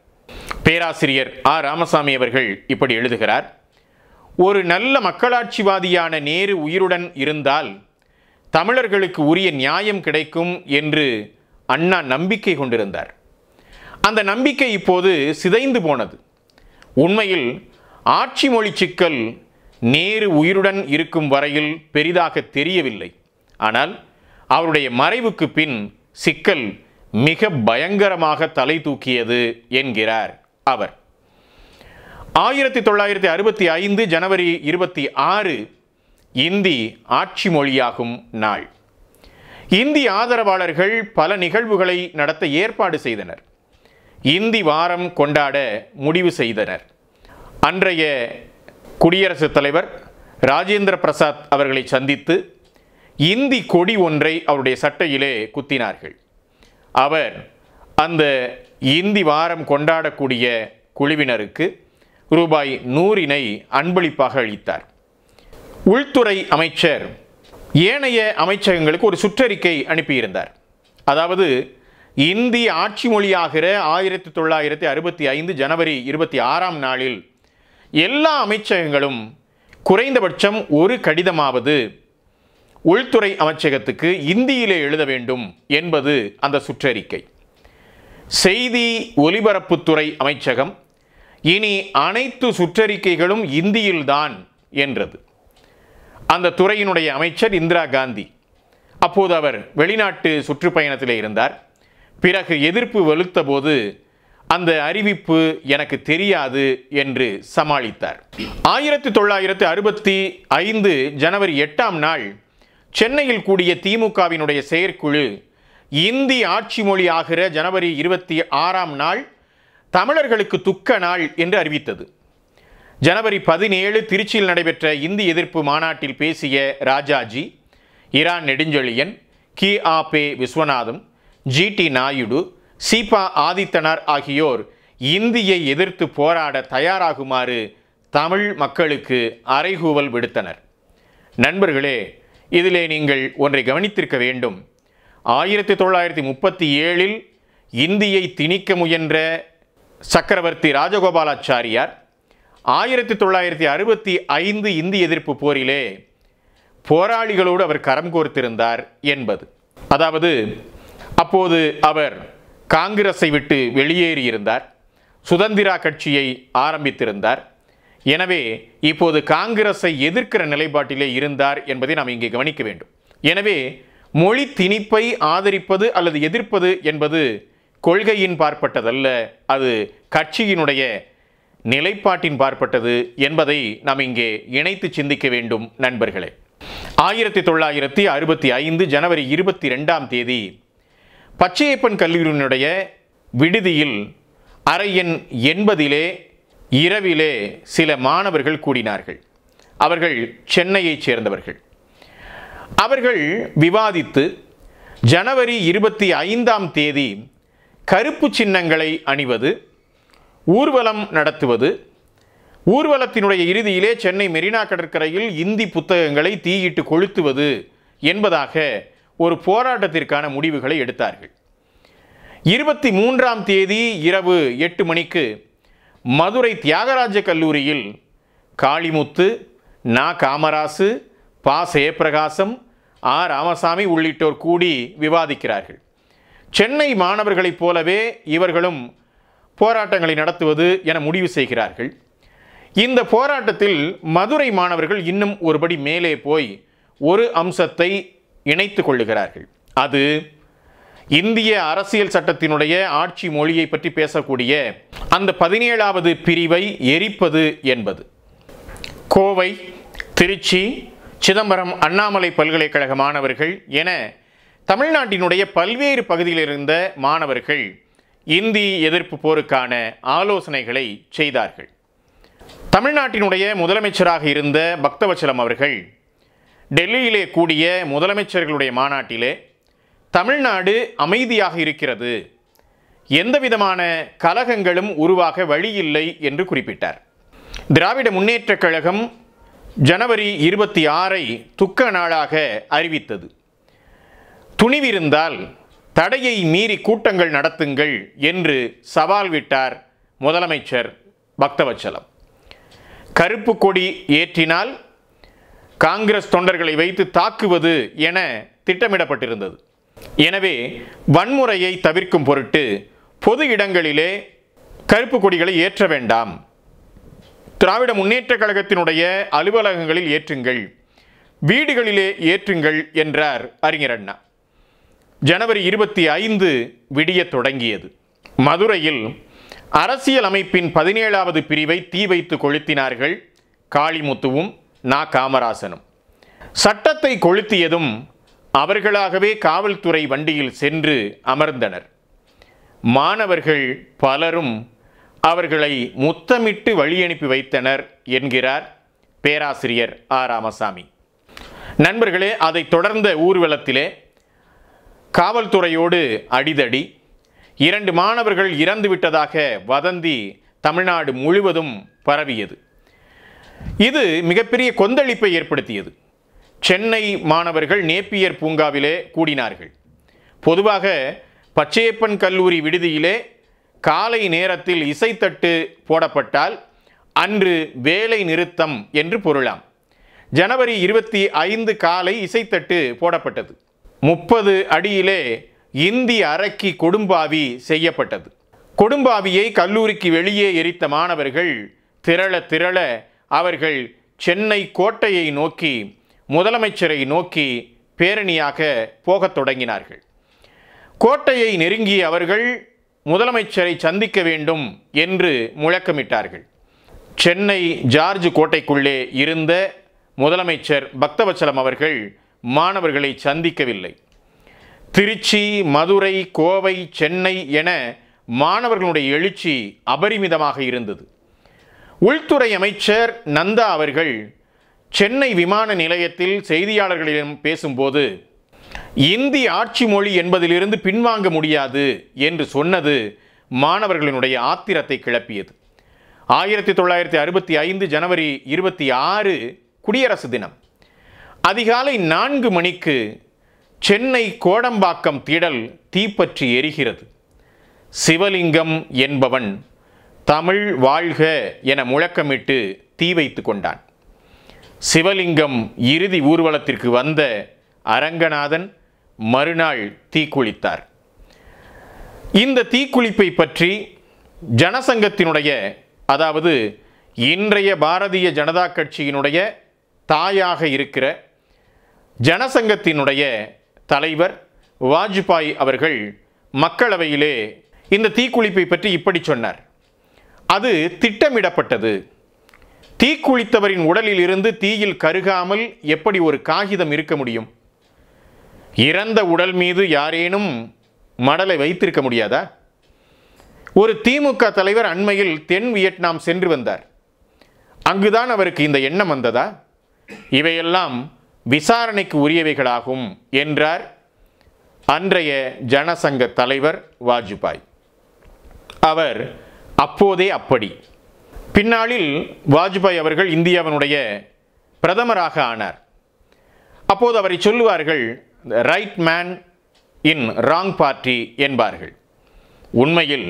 பேராசிரியர் ஆ ராமசாமி அவர்கள் இப்படி எழுதுகிறார் ஒரு நல்ல மக்களாட்சிவாதியான நேரு உயிருடன் இருந்தால் தமிழர்களுக்கு உரிய நியாயம் கிடைக்கும் என்று அண்ணா நம்பிக்கை கொண்டிருந்தார் அந்த நம்பிக்கை இப்போது சிதைந்து போனது உண்மையில் ஆட்சி மொழி சிக்கல் நேரு உயிருடன் இருக்கும் வரையில் பெரிதாக தெரியவில்லை ஆனால் அவருடைய மறைவுக்கு பின் சிக்கல் மிக பயங்கரமாக தலை தூக்கியது என்கிறார் அவர் ஆயிரத்தி தொள்ளாயிரத்தி அறுபத்தி ஐந்து ஜனவரி இருபத்தி ஆறு இந்தி ஆட்சி மொழியாகும் நாள் இந்தி ஆதரவாளர்கள் பல நிகழ்வுகளை நடத்த ஏற்பாடு செய்தனர் இந்தி வாரம் கொண்டாட முடிவு செய்தனர் அன்றைய குடியரசுத் தலைவர் ராஜேந்திர பிரசாத் அவர்களை சந்தித்து இந்தி கொடி ஒன்றை அவருடைய சட்டையிலே குத்தினார்கள் அவர் அந்த இந்தி வாரம் கொண்டாடக்கூடிய குழுவினருக்கு ரூபாய் நூறினை அன்பளிப்பாக அளித்தார் உள்துறை அமைச்சர் ஏனைய அமைச்சகங்களுக்கு ஒரு சுற்றறிக்கை அனுப்பியிருந்தார் அதாவது இந்தி ஆட்சி மொழியாகிற ஆயிரத்தி தொள்ளாயிரத்தி அறுபத்தி ஐந்து ஜனவரி இருபத்தி ஆறாம் நாளில் எல்லா அமைச்சகங்களும் குறைந்தபட்சம் ஒரு கடிதமாவது உள்துறை அமைச்சகத்துக்கு இந்தியிலே எழுத வேண்டும் என்பது அந்த சுற்றறிக்கை செய்தி ஒலிபரப்புத்துறை அமைச்சகம் இனி அனைத்து சுற்றறிக்கைகளும் இந்தியில்தான் என்றது அந்த துறையினுடைய அமைச்சர் இந்திரா காந்தி அப்போது அவர் வெளிநாட்டு சுற்றுப்பயணத்தில் இருந்தார் பிறகு எதிர்ப்பு வலுத்தபோது அந்த அறிவிப்பு எனக்கு தெரியாது என்று சமாளித்தார் ஆயிரத்தி தொள்ளாயிரத்து அறுபத்தி ஐந்து ஜனவரி எட்டாம் நாள் சென்னையில் கூடிய திமுகவினுடைய செயற்குழு இந்தி ஆட்சி மொழி ஆகிற ஜனவரி இருபத்தி ஆறாம் நாள் தமிழர்களுக்கு துக்க நாள் என்று அறிவித்தது ஜனவரி பதினேழு திருச்சியில் நடைபெற்ற இந்தி எதிர்ப்பு மாநாட்டில் பேசிய ராஜாஜி இரான் நெடுஞ்செழியன் கி ஆ பே விஸ்வநாதம் ஜிடி நாயுடு சீபா ஆதித்தனார் ஆகியோர் இந்தியை எதிர்த்து போராட தயாராகுமாறு தமிழ் மக்களுக்கு அறைகூவல் விடுத்தனர் நண்பர்களே இதிலே நீங்கள் ஒன்றை கவனித்திருக்க வேண்டும் ஆயிரத்தி தொள்ளாயிரத்தி முப்பத்தி ஏழில் இந்தியை திணிக்க முயன்ற சக்கரவர்த்தி ராஜகோபாலாச்சாரியார் ஆயிரத்தி தொள்ளாயிரத்தி அறுபத்தி ஐந்து இந்தி எதிர்ப்பு போரிலே போராளிகளோடு அவர் கரம் கோர்த்திருந்தார் என்பது அதாவது அப்போது அவர் காங்கிரஸை விட்டு வெளியேறியிருந்தார் சுதந்திரா கட்சியை ஆரம்பித்திருந்தார் எனவே இப்போது காங்கிரஸை எதிர்க்கிற நிலைப்பாட்டிலே இருந்தார் என்பதை நாம் இங்கே கவனிக்க வேண்டும் எனவே மொழி திணிப்பை ஆதரிப்பது அல்லது எதிர்ப்பது என்பது கொள்கையின் பார்ப்பட்டதல்ல அது கட்சியினுடைய நிலைப்பாட்டின் பார்ப்பட்டது என்பதை நாம் இங்கே இணைத்து சிந்திக்க வேண்டும் நண்பர்களே ஆயிரத்தி தொள்ளாயிரத்தி அறுபத்தி ஐந்து ஜனவரி இருபத்தி ரெண்டாம் தேதி பச்சையப்பன் கல்லூரியினுடைய விடுதியில் அறை எண் எண்பதிலே இரவிலே சில மாணவர்கள் கூடினார்கள் அவர்கள் சென்னையைச் சேர்ந்தவர்கள் அவர்கள் விவாதித்து ஜனவரி இருபத்தி ஐந்தாம் தேதி கருப்பு சின்னங்களை அணிவது ஊர்வலம் நடத்துவது ஊர்வலத்தினுடைய இறுதியிலே சென்னை மெரினா கடற்கரையில் இந்தி புத்தகங்களை தீயிட்டு கொளுத்துவது என்பதாக ஒரு போராட்டத்திற்கான முடிவுகளை எடுத்தார்கள் இருபத்தி மூன்றாம் தேதி இரவு எட்டு மணிக்கு மதுரை தியாகராஜ கல்லூரியில் காளிமுத்து நா காமராசு பா ஜெயபிரகாசம் ஆ ராமசாமி உள்ளிட்டோர் கூடி விவாதிக்கிறார்கள் சென்னை மாணவர்களைப் போலவே இவர்களும் போராட்டங்களை நடத்துவது என முடிவு செய்கிறார்கள் இந்த போராட்டத்தில் மதுரை மாணவர்கள் இன்னும் ஒருபடி மேலே போய் ஒரு அம்சத்தை இணைத்து கொள்ளுகிறார்கள் அது இந்திய அரசியல் சட்டத்தினுடைய ஆட்சி மொழியை பற்றி பேசக்கூடிய அந்த பதினேழாவது பிரிவை எரிப்பது என்பது கோவை திருச்சி சிதம்பரம் அண்ணாமலை பல்கலைக்கழக மாணவர்கள் என தமிழ்நாட்டினுடைய பல்வேறு பகுதியில் இருந்த மாணவர்கள் இந்தி எதிர்ப்பு போருக்கான ஆலோசனைகளை செய்தார்கள் தமிழ்நாட்டினுடைய முதலமைச்சராக இருந்த பக்தவச்சலம் அவர்கள் டெல்லியிலே கூடிய முதலமைச்சர்களுடைய மாநாட்டிலே தமிழ்நாடு அமைதியாக இருக்கிறது எந்த விதமான கலகங்களும் உருவாக வழியில்லை என்று குறிப்பிட்டார் திராவிட முன்னேற்றக் கழகம் ஜனவரி இருபத்தி ஆறை துக்க நாளாக அறிவித்தது துணிவிருந்தால் தடையை மீறி கூட்டங்கள் நடத்துங்கள் என்று சவால் விட்டார் முதலமைச்சர் பக்தவச்சலம் கருப்பு கொடி ஏற்றினால் காங்கிரஸ் தொண்டர்களை வைத்து தாக்குவது என திட்டமிடப்பட்டிருந்தது எனவே வன்முறையை தவிர்க்கும் பொருட்டு பொது இடங்களிலே கருப்பு கொடிகளை ஏற்ற வேண்டாம் திராவிட முன்னேற்ற கழகத்தினுடைய அலுவலகங்களில் ஏற்றுங்கள் வீடுகளிலே ஏற்றுங்கள் என்றார் அறிஞர் அண்ணா ஜனவரி இருபத்தி ஐந்து விடிய தொடங்கியது மதுரையில் அரசியல் அமைப்பின் பதினேழாவது பிரிவை தீ வைத்து கொளுத்தினார்கள் காளிமுத்துவும் நா காமராசனும் சட்டத்தை கொளுத்தியதும் அவர்களாகவே காவல்துறை வண்டியில் சென்று அமர்ந்தனர் மாணவர்கள் பலரும் அவர்களை முத்தமிட்டு வழியனுப்பி வைத்தனர் என்கிறார் பேராசிரியர் ஆ ராமசாமி நண்பர்களே அதை தொடர்ந்த ஊர்வலத்திலே காவல்துறையோடு அடிதடி இரண்டு மாணவர்கள் இறந்துவிட்டதாக வதந்தி தமிழ்நாடு முழுவதும் பரவியது இது மிகப்பெரிய கொந்தளிப்பை ஏற்படுத்தியது சென்னை மாணவர்கள் நேப்பியர் பூங்காவிலே கூடினார்கள் பொதுவாக பச்சையப்பன் கல்லூரி விடுதியிலே காலை நேரத்தில் இசைத்தட்டு போடப்பட்டால் அன்று வேலை நிறுத்தம் என்று பொருளாம் ஜனவரி இருபத்தி ஐந்து காலை இசைத்தட்டு போடப்பட்டது முப்பது அடியிலே இந்தி அரக்கி கொடும்பாவி செய்யப்பட்டது கொடும்பாவியை கல்லூரிக்கு வெளியே எரித்த மாணவர்கள் திரள திரள அவர்கள் சென்னை கோட்டையை நோக்கி முதலமைச்சரை நோக்கி பேரணியாக போகத் தொடங்கினார்கள் கோட்டையை நெருங்கிய அவர்கள் முதலமைச்சரை சந்திக்க வேண்டும் என்று முழக்கமிட்டார்கள் சென்னை ஜார்ஜ் கோட்டைக்குள்ளே இருந்த முதலமைச்சர் பக்தவச்சலம் அவர்கள் மாணவர்களை சந்திக்கவில்லை திருச்சி மதுரை கோவை சென்னை என மாணவர்களுடைய எழுச்சி அபரிமிதமாக இருந்தது உள்துறை அமைச்சர் நந்தா அவர்கள் சென்னை விமான நிலையத்தில் செய்தியாளர்களிடம் பேசும்போது இந்தி ஆட்சி மொழி என்பதிலிருந்து பின்வாங்க முடியாது என்று சொன்னது மாணவர்களினுடைய ஆத்திரத்தை கிளப்பியது ஆயிரத்தி தொள்ளாயிரத்தி அறுபத்தி ஐந்து ஜனவரி இருபத்தி ஆறு குடியரசு தினம் அதிகாலை நான்கு மணிக்கு சென்னை கோடம்பாக்கம் திடல் தீப்பற்றி எரிகிறது சிவலிங்கம் என்பவன் தமிழ் வாழ்க என முழக்கமிட்டு தீ வைத்து கொண்டான் சிவலிங்கம் இறுதி ஊர்வலத்திற்கு வந்த அரங்கநாதன் மறுநாள் தீக்குளித்தார் இந்த தீக்குளிப்பை பற்றி ஜனசங்கத்தினுடைய அதாவது இன்றைய பாரதிய ஜனதா கட்சியினுடைய தாயாக இருக்கிற ஜனசங்கத்தினுடைய தலைவர் வாஜ்பாய் அவர்கள் மக்களவையிலே இந்த தீக்குளிப்பை பற்றி இப்படி சொன்னார் அது திட்டமிடப்பட்டது தீக்குளித்தவரின் உடலில் இருந்து தீயில் கருகாமல் எப்படி ஒரு காகிதம் இருக்க முடியும் இறந்த உடல் மீது யாரேனும் மடலை வைத்திருக்க முடியாதா ஒரு திமுக தலைவர் அண்மையில் தென் வியட்நாம் சென்று வந்தார் அங்குதான் அவருக்கு இந்த எண்ணம் வந்ததா இவையெல்லாம் விசாரணைக்கு உரியவைகளாகும் என்றார் அன்றைய ஜனசங்க தலைவர் வாஜ்பாய் அவர் அப்போதே அப்படி பின்னாளில் வாஜ்பாய் அவர்கள் இந்தியாவினுடைய பிரதமராக ஆனார் அப்போது அவரை சொல்லுவார்கள் right man in wrong party என்பார்கள் உண்மையில்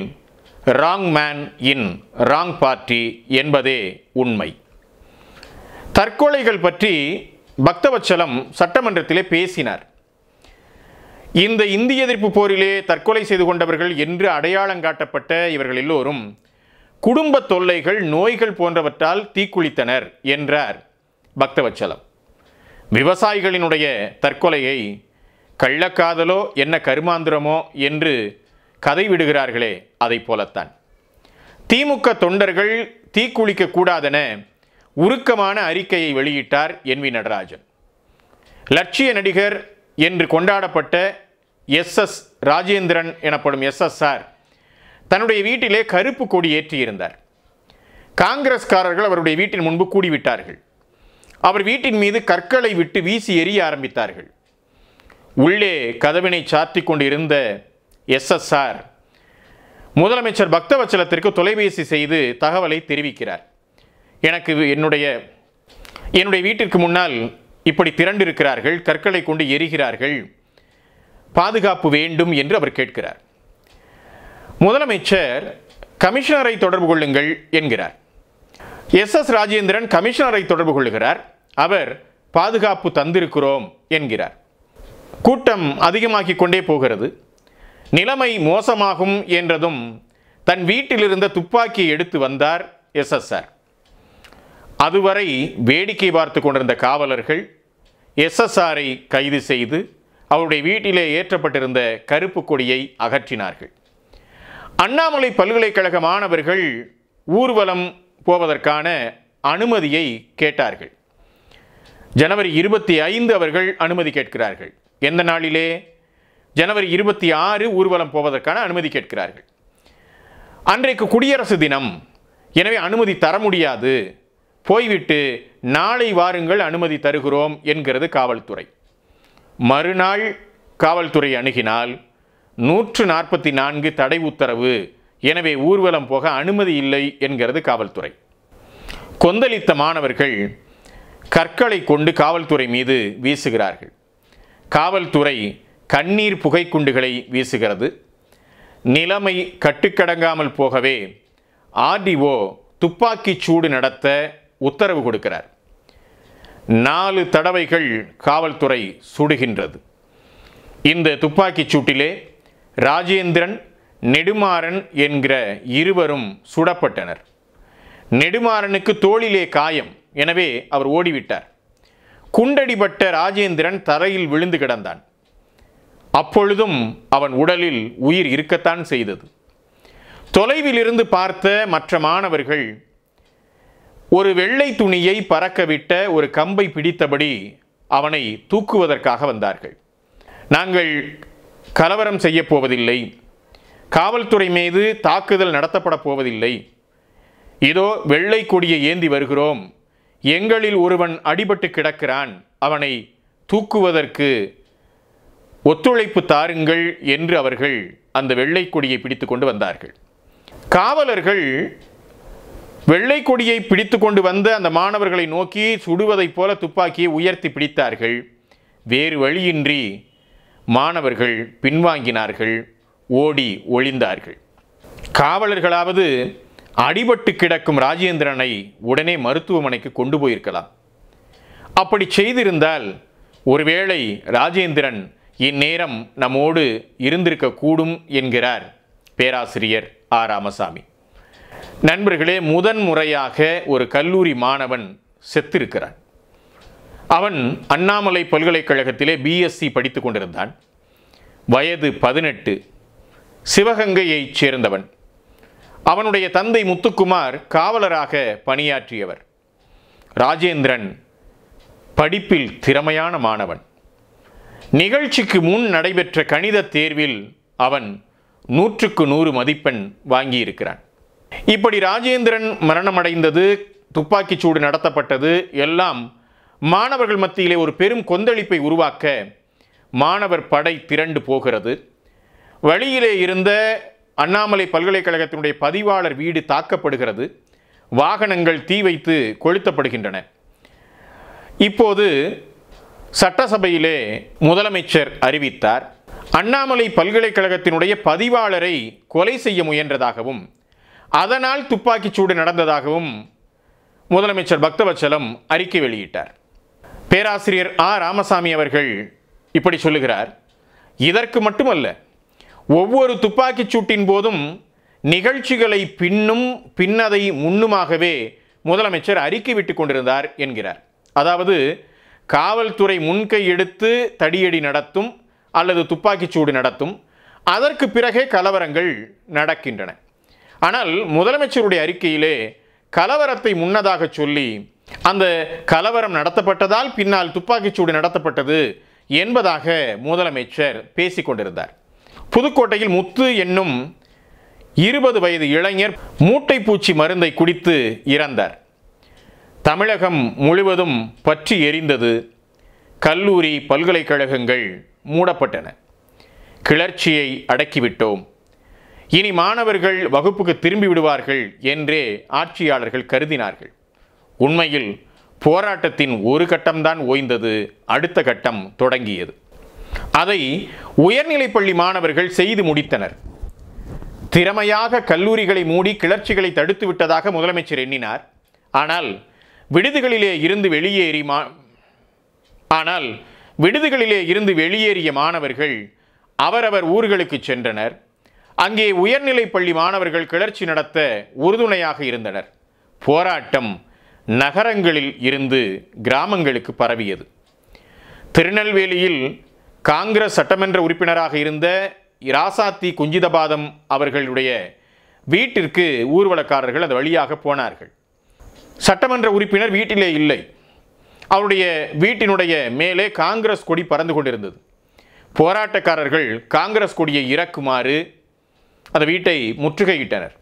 wrong man in wrong party என்பதே உண்மை தற்கொலைகள் பற்றி பக்தவச்சலம் சட்டமன்றத்திலே பேசினார் இந்த இந்திய எதிர்ப்பு போரிலே தற்கொலை செய்து கொண்டவர்கள் என்று அடையாளம் காட்டப்பட்ட இவர்கள் எல்லோரும் குடும்ப தொல்லைகள் நோய்கள் போன்றவற்றால் தீக்குளித்தனர் என்றார் பக்தவச்சலம் விவசாயிகளினுடைய தற்கொலையை கள்ளக்காதலோ என்ன கருமாந்திரமோ என்று கதை விடுகிறார்களே அதை போலத்தான் திமுக தொண்டர்கள் தீக்குளிக்க கூடாதென உருக்கமான அறிக்கையை வெளியிட்டார் என் வி நடராஜன் லட்சிய நடிகர் என்று கொண்டாடப்பட்ட எஸ்எஸ் ராஜேந்திரன் எனப்படும் சார் தன்னுடைய வீட்டிலே கருப்பு கொடி ஏற்றியிருந்தார் காங்கிரஸ்காரர்கள் அவருடைய வீட்டின் முன்பு கூடிவிட்டார்கள் அவர் வீட்டின் மீது கற்களை விட்டு வீசி எறிய ஆரம்பித்தார்கள் உள்ளே கதவினை சாத்தி கொண்டிருந்த சார் முதலமைச்சர் பக்தவச்சலத்திற்கு தொலைபேசி செய்து தகவலை தெரிவிக்கிறார் எனக்கு என்னுடைய என்னுடைய வீட்டிற்கு முன்னால் இப்படி திரண்டிருக்கிறார்கள் கற்களை கொண்டு எரிகிறார்கள் பாதுகாப்பு வேண்டும் என்று அவர் கேட்கிறார் முதலமைச்சர் கமிஷனரை தொடர்பு கொள்ளுங்கள் என்கிறார் எஸ் எஸ் ராஜேந்திரன் கமிஷனரை தொடர்பு கொள்கிறார் அவர் பாதுகாப்பு தந்திருக்கிறோம் என்கிறார் கூட்டம் அதிகமாகிக் கொண்டே போகிறது நிலைமை மோசமாகும் என்றதும் தன் வீட்டிலிருந்த துப்பாக்கி எடுத்து வந்தார் எஸ்எஸ்ஆர் அதுவரை வேடிக்கை பார்த்து கொண்டிருந்த காவலர்கள் எஸ்எஸ்ஆரை கைது செய்து அவருடைய வீட்டிலே ஏற்றப்பட்டிருந்த கருப்பு கொடியை அகற்றினார்கள் அண்ணாமலை பல்கலைக்கழக மாணவர்கள் ஊர்வலம் போவதற்கான அனுமதியை கேட்டார்கள் ஜனவரி இருபத்தி ஐந்து அவர்கள் அனுமதி கேட்கிறார்கள் எந்த நாளிலே ஜனவரி இருபத்தி ஆறு ஊர்வலம் போவதற்கான அனுமதி கேட்கிறார்கள் அன்றைக்கு குடியரசு தினம் எனவே அனுமதி தர முடியாது போய்விட்டு நாளை வாருங்கள் அனுமதி தருகிறோம் என்கிறது காவல்துறை மறுநாள் காவல்துறை அணுகினால் நூற்று நாற்பத்தி நான்கு தடை உத்தரவு எனவே ஊர்வலம் போக அனுமதி இல்லை என்கிறது காவல்துறை கொந்தளித்த மாணவர்கள் கற்களை கொண்டு காவல்துறை மீது வீசுகிறார்கள் காவல்துறை கண்ணீர் புகைக்குண்டுகளை வீசுகிறது நிலைமை கட்டுக்கடங்காமல் போகவே ஆர்டிஓ துப்பாக்கிச் சூடு நடத்த உத்தரவு கொடுக்கிறார் நாலு தடவைகள் காவல்துறை சுடுகின்றது இந்த துப்பாக்கிச் சூட்டிலே ராஜேந்திரன் நெடுமாறன் என்கிற இருவரும் சுடப்பட்டனர் நெடுமாறனுக்கு தோளிலே காயம் எனவே அவர் ஓடிவிட்டார் குண்டடிபட்ட ராஜேந்திரன் தரையில் விழுந்து கிடந்தான் அப்பொழுதும் அவன் உடலில் உயிர் இருக்கத்தான் செய்தது தொலைவில் இருந்து பார்த்த மற்ற மாணவர்கள் ஒரு வெள்ளை துணியை பறக்கவிட்ட ஒரு கம்பை பிடித்தபடி அவனை தூக்குவதற்காக வந்தார்கள் நாங்கள் கலவரம் செய்யப் போவதில்லை காவல்துறை மீது தாக்குதல் நடத்தப்பட போவதில்லை இதோ வெள்ளை கொடியை ஏந்தி வருகிறோம் எங்களில் ஒருவன் அடிபட்டு கிடக்கிறான் அவனை தூக்குவதற்கு ஒத்துழைப்பு தாருங்கள் என்று அவர்கள் அந்த வெள்ளை கொடியை பிடித்து கொண்டு வந்தார்கள் காவலர்கள் வெள்ளை கொடியை பிடித்து கொண்டு வந்த அந்த மாணவர்களை நோக்கி சுடுவதைப் போல துப்பாக்கியை உயர்த்தி பிடித்தார்கள் வேறு வழியின்றி மாணவர்கள் பின்வாங்கினார்கள் ஓடி ஒளிந்தார்கள் காவலர்களாவது அடிபட்டு கிடக்கும் ராஜேந்திரனை உடனே மருத்துவமனைக்கு கொண்டு போயிருக்கலாம் அப்படி செய்திருந்தால் ஒருவேளை ராஜேந்திரன் இந்நேரம் நம்மோடு இருந்திருக்கக்கூடும் என்கிறார் பேராசிரியர் ஆ ராமசாமி நண்பர்களே முதன் முறையாக ஒரு கல்லூரி மாணவன் செத்திருக்கிறான் அவன் அண்ணாமலை பல்கலைக்கழகத்திலே பிஎஸ்சி படித்து கொண்டிருந்தான் வயது பதினெட்டு சிவகங்கையைச் சேர்ந்தவன் அவனுடைய தந்தை முத்துக்குமார் காவலராக பணியாற்றியவர் ராஜேந்திரன் படிப்பில் திறமையான மாணவன் நிகழ்ச்சிக்கு முன் நடைபெற்ற கணித தேர்வில் அவன் நூற்றுக்கு நூறு மதிப்பெண் வாங்கியிருக்கிறான் இப்படி ராஜேந்திரன் மரணமடைந்தது சூடு நடத்தப்பட்டது எல்லாம் மாணவர்கள் மத்தியிலே ஒரு பெரும் கொந்தளிப்பை உருவாக்க மாணவர் படை திரண்டு போகிறது வழியிலே இருந்த அண்ணாமலை பல்கலைக்கழகத்தினுடைய பதிவாளர் வீடு தாக்கப்படுகிறது வாகனங்கள் தீ வைத்து கொளுத்தப்படுகின்றன இப்போது சட்டசபையிலே முதலமைச்சர் அறிவித்தார் அண்ணாமலை பல்கலைக்கழகத்தினுடைய பதிவாளரை கொலை செய்ய முயன்றதாகவும் அதனால் துப்பாக்கிச் சூடு நடந்ததாகவும் முதலமைச்சர் பக்தவச்சலம் அறிக்கை வெளியிட்டார் பேராசிரியர் ஆ ராமசாமி அவர்கள் இப்படி சொல்லுகிறார் இதற்கு மட்டுமல்ல ஒவ்வொரு துப்பாக்கிச் சூட்டின் போதும் நிகழ்ச்சிகளை பின்னும் பின்னதை முன்னுமாகவே முதலமைச்சர் அறிக்கை விட்டு கொண்டிருந்தார் என்கிறார் அதாவது காவல்துறை முன்கை எடுத்து தடியடி நடத்தும் அல்லது துப்பாக்கிச்சூடு நடத்தும் அதற்கு பிறகே கலவரங்கள் நடக்கின்றன ஆனால் முதலமைச்சருடைய அறிக்கையிலே கலவரத்தை முன்னதாக சொல்லி அந்த கலவரம் நடத்தப்பட்டதால் பின்னால் துப்பாக்கிச்சூடு நடத்தப்பட்டது என்பதாக முதலமைச்சர் பேசிக்கொண்டிருந்தார் புதுக்கோட்டையில் முத்து என்னும் இருபது வயது இளைஞர் மூட்டைப்பூச்சி மருந்தை குடித்து இறந்தார் தமிழகம் முழுவதும் பற்றி எரிந்தது கல்லூரி பல்கலைக்கழகங்கள் மூடப்பட்டன கிளர்ச்சியை அடக்கிவிட்டோம் இனி மாணவர்கள் வகுப்புக்கு திரும்பி விடுவார்கள் என்றே ஆட்சியாளர்கள் கருதினார்கள் உண்மையில் போராட்டத்தின் ஒரு கட்டம்தான் ஓய்ந்தது அடுத்த கட்டம் தொடங்கியது அதை உயர்நிலைப்பள்ளி மாணவர்கள் செய்து முடித்தனர் திறமையாக கல்லூரிகளை மூடி கிளர்ச்சிகளை தடுத்து விட்டதாக முதலமைச்சர் எண்ணினார் ஆனால் விடுதிகளிலே இருந்து வெளியேறி மா ஆனால் விடுதிகளிலே இருந்து வெளியேறிய மாணவர்கள் அவரவர் ஊர்களுக்கு சென்றனர் அங்கே உயர்நிலை பள்ளி மாணவர்கள் கிளர்ச்சி நடத்த உறுதுணையாக இருந்தனர் போராட்டம் நகரங்களில் இருந்து கிராமங்களுக்கு பரவியது திருநெல்வேலியில் காங்கிரஸ் சட்டமன்ற உறுப்பினராக இருந்த இராசாத்தி குஞ்சிதபாதம் அவர்களுடைய வீட்டிற்கு ஊர்வலக்காரர்கள் அது வழியாக போனார்கள் சட்டமன்ற உறுப்பினர் வீட்டிலே இல்லை அவருடைய வீட்டினுடைய மேலே காங்கிரஸ் கொடி பறந்து கொண்டிருந்தது போராட்டக்காரர்கள் காங்கிரஸ் கொடியை இறக்குமாறு அந்த வீட்டை முற்றுகையிட்டனர்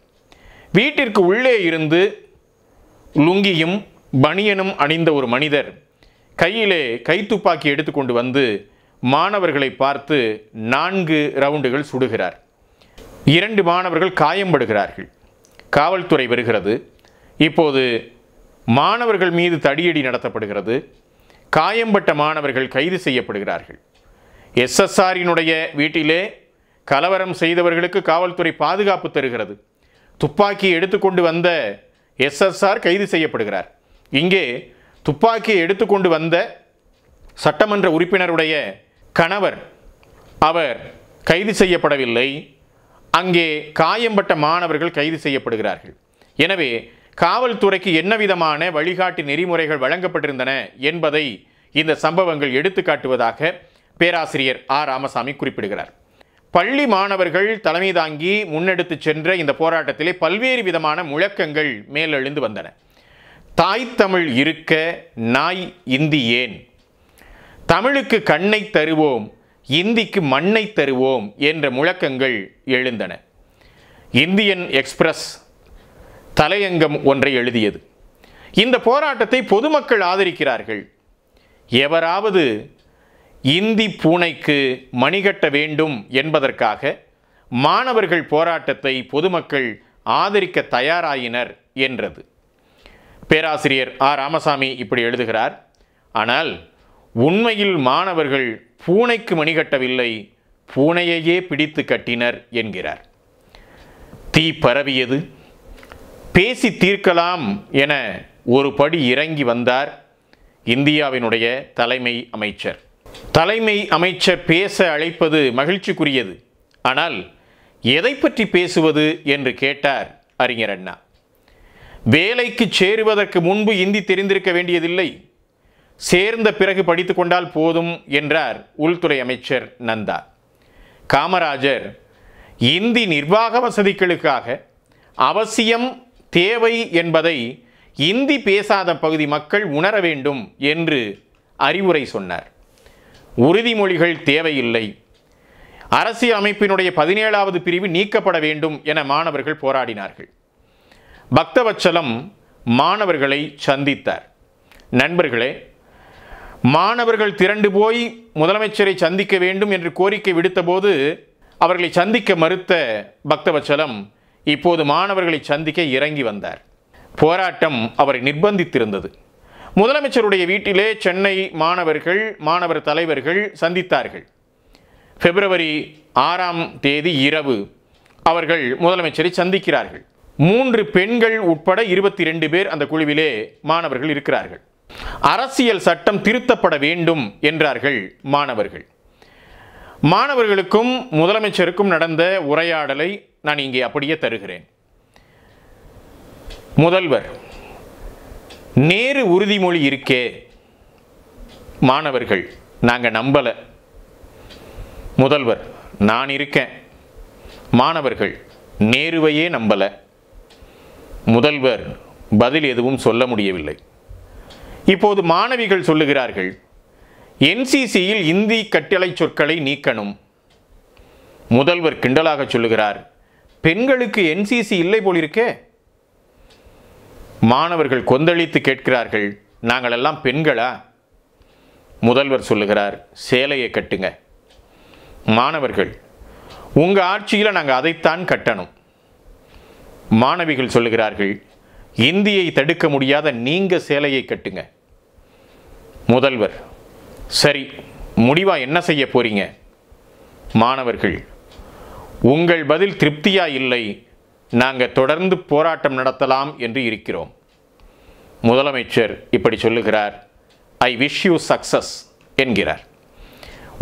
வீட்டிற்கு உள்ளே இருந்து லுங்கியும் பனியனும் அணிந்த ஒரு மனிதர் கையிலே கைத்துப்பாக்கி எடுத்துக்கொண்டு வந்து மாணவர்களை பார்த்து நான்கு ரவுண்டுகள் சுடுகிறார் இரண்டு மாணவர்கள் காயம்படுகிறார்கள் காவல்துறை வருகிறது இப்போது மாணவர்கள் மீது தடியடி நடத்தப்படுகிறது காயம்பட்ட மாணவர்கள் கைது செய்யப்படுகிறார்கள் எஸ்எஸ்ஆரினுடைய வீட்டிலே கலவரம் செய்தவர்களுக்கு காவல்துறை பாதுகாப்பு தருகிறது துப்பாக்கி எடுத்துக்கொண்டு வந்த எஸ்எஸ்ஆர் கைது செய்யப்படுகிறார் இங்கே துப்பாக்கியை எடுத்துக்கொண்டு வந்த சட்டமன்ற உறுப்பினருடைய கணவர் அவர் கைது செய்யப்படவில்லை அங்கே காயம்பட்ட மாணவர்கள் கைது செய்யப்படுகிறார்கள் எனவே காவல்துறைக்கு என்ன விதமான வழிகாட்டி நெறிமுறைகள் வழங்கப்பட்டிருந்தன என்பதை இந்த சம்பவங்கள் எடுத்து காட்டுவதாக பேராசிரியர் ஆ ராமசாமி குறிப்பிடுகிறார் பள்ளி மாணவர்கள் தலைமை தாங்கி முன்னெடுத்து சென்ற இந்த போராட்டத்திலே பல்வேறு விதமான முழக்கங்கள் மேலெழுந்து வந்தன தாய் தமிழ் இருக்க நாய் இந்தி ஏன் தமிழுக்கு கண்ணை தருவோம் இந்திக்கு மண்ணை தருவோம் என்ற முழக்கங்கள் எழுந்தன இந்தியன் எக்ஸ்பிரஸ் தலையங்கம் ஒன்றை எழுதியது இந்த போராட்டத்தை பொதுமக்கள் ஆதரிக்கிறார்கள் எவராவது இந்தி பூனைக்கு மணிகட்ட வேண்டும் என்பதற்காக மாணவர்கள் போராட்டத்தை பொதுமக்கள் ஆதரிக்க தயாராயினர் என்றது பேராசிரியர் ஆ ராமசாமி இப்படி எழுதுகிறார் ஆனால் உண்மையில் மாணவர்கள் பூனைக்கு மணிகட்டவில்லை பூனையையே பிடித்து கட்டினர் என்கிறார் தீ பரவியது பேசி தீர்க்கலாம் என ஒரு படி இறங்கி வந்தார் இந்தியாவினுடைய தலைமை அமைச்சர் தலைமை அமைச்சர் பேச அழைப்பது மகிழ்ச்சிக்குரியது ஆனால் எதை பற்றி பேசுவது என்று கேட்டார் அறிஞர் அண்ணா வேலைக்கு சேருவதற்கு முன்பு இந்தி தெரிந்திருக்க வேண்டியதில்லை சேர்ந்த பிறகு படித்து கொண்டால் போதும் என்றார் உள்துறை அமைச்சர் நந்தா காமராஜர் இந்தி நிர்வாக வசதிகளுக்காக அவசியம் தேவை என்பதை இந்தி பேசாத பகுதி மக்கள் உணர வேண்டும் என்று அறிவுரை சொன்னார் உறுதிமொழிகள் தேவையில்லை அரசியல் அமைப்பினுடைய பதினேழாவது பிரிவு நீக்கப்பட வேண்டும் என மாணவர்கள் போராடினார்கள் பக்தவச்சலம் மாணவர்களை சந்தித்தார் நண்பர்களே மாணவர்கள் திரண்டு போய் முதலமைச்சரை சந்திக்க வேண்டும் என்று கோரிக்கை விடுத்தபோது அவர்களை சந்திக்க மறுத்த பக்தவச்சலம் இப்போது மாணவர்களை சந்திக்க இறங்கி வந்தார் போராட்டம் அவரை நிர்பந்தித்திருந்தது முதலமைச்சருடைய வீட்டிலே சென்னை மாணவர்கள் மாணவர் தலைவர்கள் சந்தித்தார்கள் பிப்ரவரி ஆறாம் தேதி இரவு அவர்கள் முதலமைச்சரை சந்திக்கிறார்கள் மூன்று பெண்கள் உட்பட இருபத்தி ரெண்டு பேர் அந்த குழுவிலே மாணவர்கள் இருக்கிறார்கள் அரசியல் சட்டம் திருத்தப்பட வேண்டும் என்றார்கள் மாணவர்கள் மாணவர்களுக்கும் முதலமைச்சருக்கும் நடந்த உரையாடலை நான் இங்கே அப்படியே தருகிறேன் முதல்வர் நேரு உறுதிமொழி இருக்கே மாணவர்கள் நாங்கள் நம்பலை முதல்வர் நான் இருக்கேன் மாணவர்கள் நேருவையே நம்பலை முதல்வர் பதில் எதுவும் சொல்ல முடியவில்லை இப்போது மாணவிகள் சொல்லுகிறார்கள் என்சிசியில் இந்தி கட்டளை சொற்களை நீக்கணும் முதல்வர் கிண்டலாக சொல்லுகிறார் பெண்களுக்கு என்சிசி இல்லை போலிருக்கே மாணவர்கள் கொந்தளித்து கேட்கிறார்கள் நாங்கள் எல்லாம் பெண்களா முதல்வர் சொல்லுகிறார் சேலையை கட்டுங்க மாணவர்கள் உங்கள் ஆட்சியில் நாங்கள் அதைத்தான் கட்டணும் மாணவிகள் சொல்லுகிறார்கள் இந்தியை தடுக்க முடியாத நீங்கள் சேலையை கட்டுங்க முதல்வர் சரி முடிவாக என்ன செய்ய போறீங்க மாணவர்கள் உங்கள் பதில் திருப்தியா இல்லை நாங்கள் தொடர்ந்து போராட்டம் நடத்தலாம் என்று இருக்கிறோம் முதலமைச்சர் இப்படி சொல்லுகிறார் ஐ விஷ் யூ சக்சஸ் என்கிறார்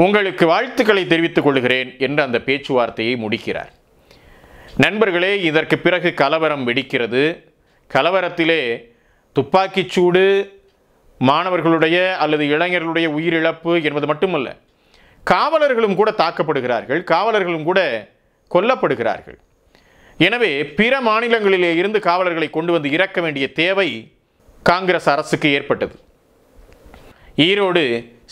உங்களுக்கு வாழ்த்துக்களை தெரிவித்துக் கொள்கிறேன் என்று அந்த பேச்சுவார்த்தையை முடிக்கிறார் நண்பர்களே இதற்கு பிறகு கலவரம் வெடிக்கிறது கலவரத்திலே துப்பாக்கிச்சூடு மாணவர்களுடைய அல்லது இளைஞர்களுடைய உயிரிழப்பு என்பது மட்டுமல்ல காவலர்களும் கூட தாக்கப்படுகிறார்கள் காவலர்களும் கூட கொல்லப்படுகிறார்கள் எனவே பிற மாநிலங்களிலே இருந்து காவலர்களை கொண்டு வந்து இறக்க வேண்டிய தேவை காங்கிரஸ் அரசுக்கு ஏற்பட்டது ஈரோடு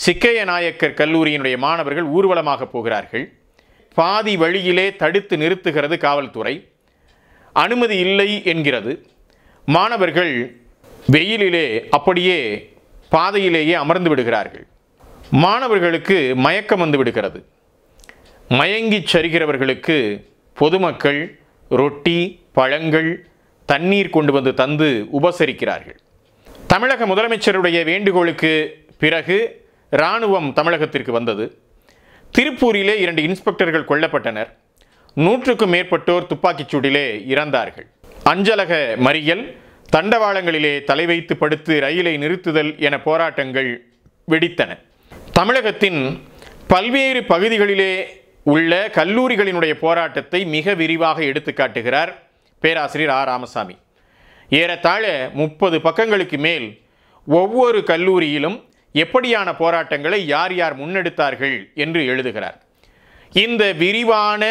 சிக்கைய நாயக்கர் கல்லூரியினுடைய மாணவர்கள் ஊர்வலமாக போகிறார்கள் பாதி வழியிலே தடுத்து நிறுத்துகிறது காவல்துறை அனுமதி இல்லை என்கிறது மாணவர்கள் வெயிலிலே அப்படியே பாதையிலேயே அமர்ந்து விடுகிறார்கள் மாணவர்களுக்கு மயக்கம் வந்து விடுகிறது மயங்கி சரிகிறவர்களுக்கு பொதுமக்கள் ரொட்டி பழங்கள் தண்ணீர் கொண்டு வந்து தந்து உபசரிக்கிறார்கள் தமிழக முதலமைச்சருடைய வேண்டுகோளுக்கு பிறகு இராணுவம் தமிழகத்திற்கு வந்தது திருப்பூரிலே இரண்டு இன்ஸ்பெக்டர்கள் கொல்லப்பட்டனர் நூற்றுக்கும் மேற்பட்டோர் துப்பாக்கிச் சூட்டிலே இறந்தார்கள் அஞ்சலக மறியல் தண்டவாளங்களிலே தலை வைத்து படுத்து ரயிலை நிறுத்துதல் என போராட்டங்கள் வெடித்தன தமிழகத்தின் பல்வேறு பகுதிகளிலே உள்ள கல்லூரிகளினுடைய போராட்டத்தை மிக விரிவாக எடுத்துக்காட்டுகிறார் பேராசிரியர் ஆ ராமசாமி ஏறத்தாழ முப்பது பக்கங்களுக்கு மேல் ஒவ்வொரு கல்லூரியிலும் எப்படியான போராட்டங்களை யார் யார் முன்னெடுத்தார்கள் என்று எழுதுகிறார் இந்த விரிவான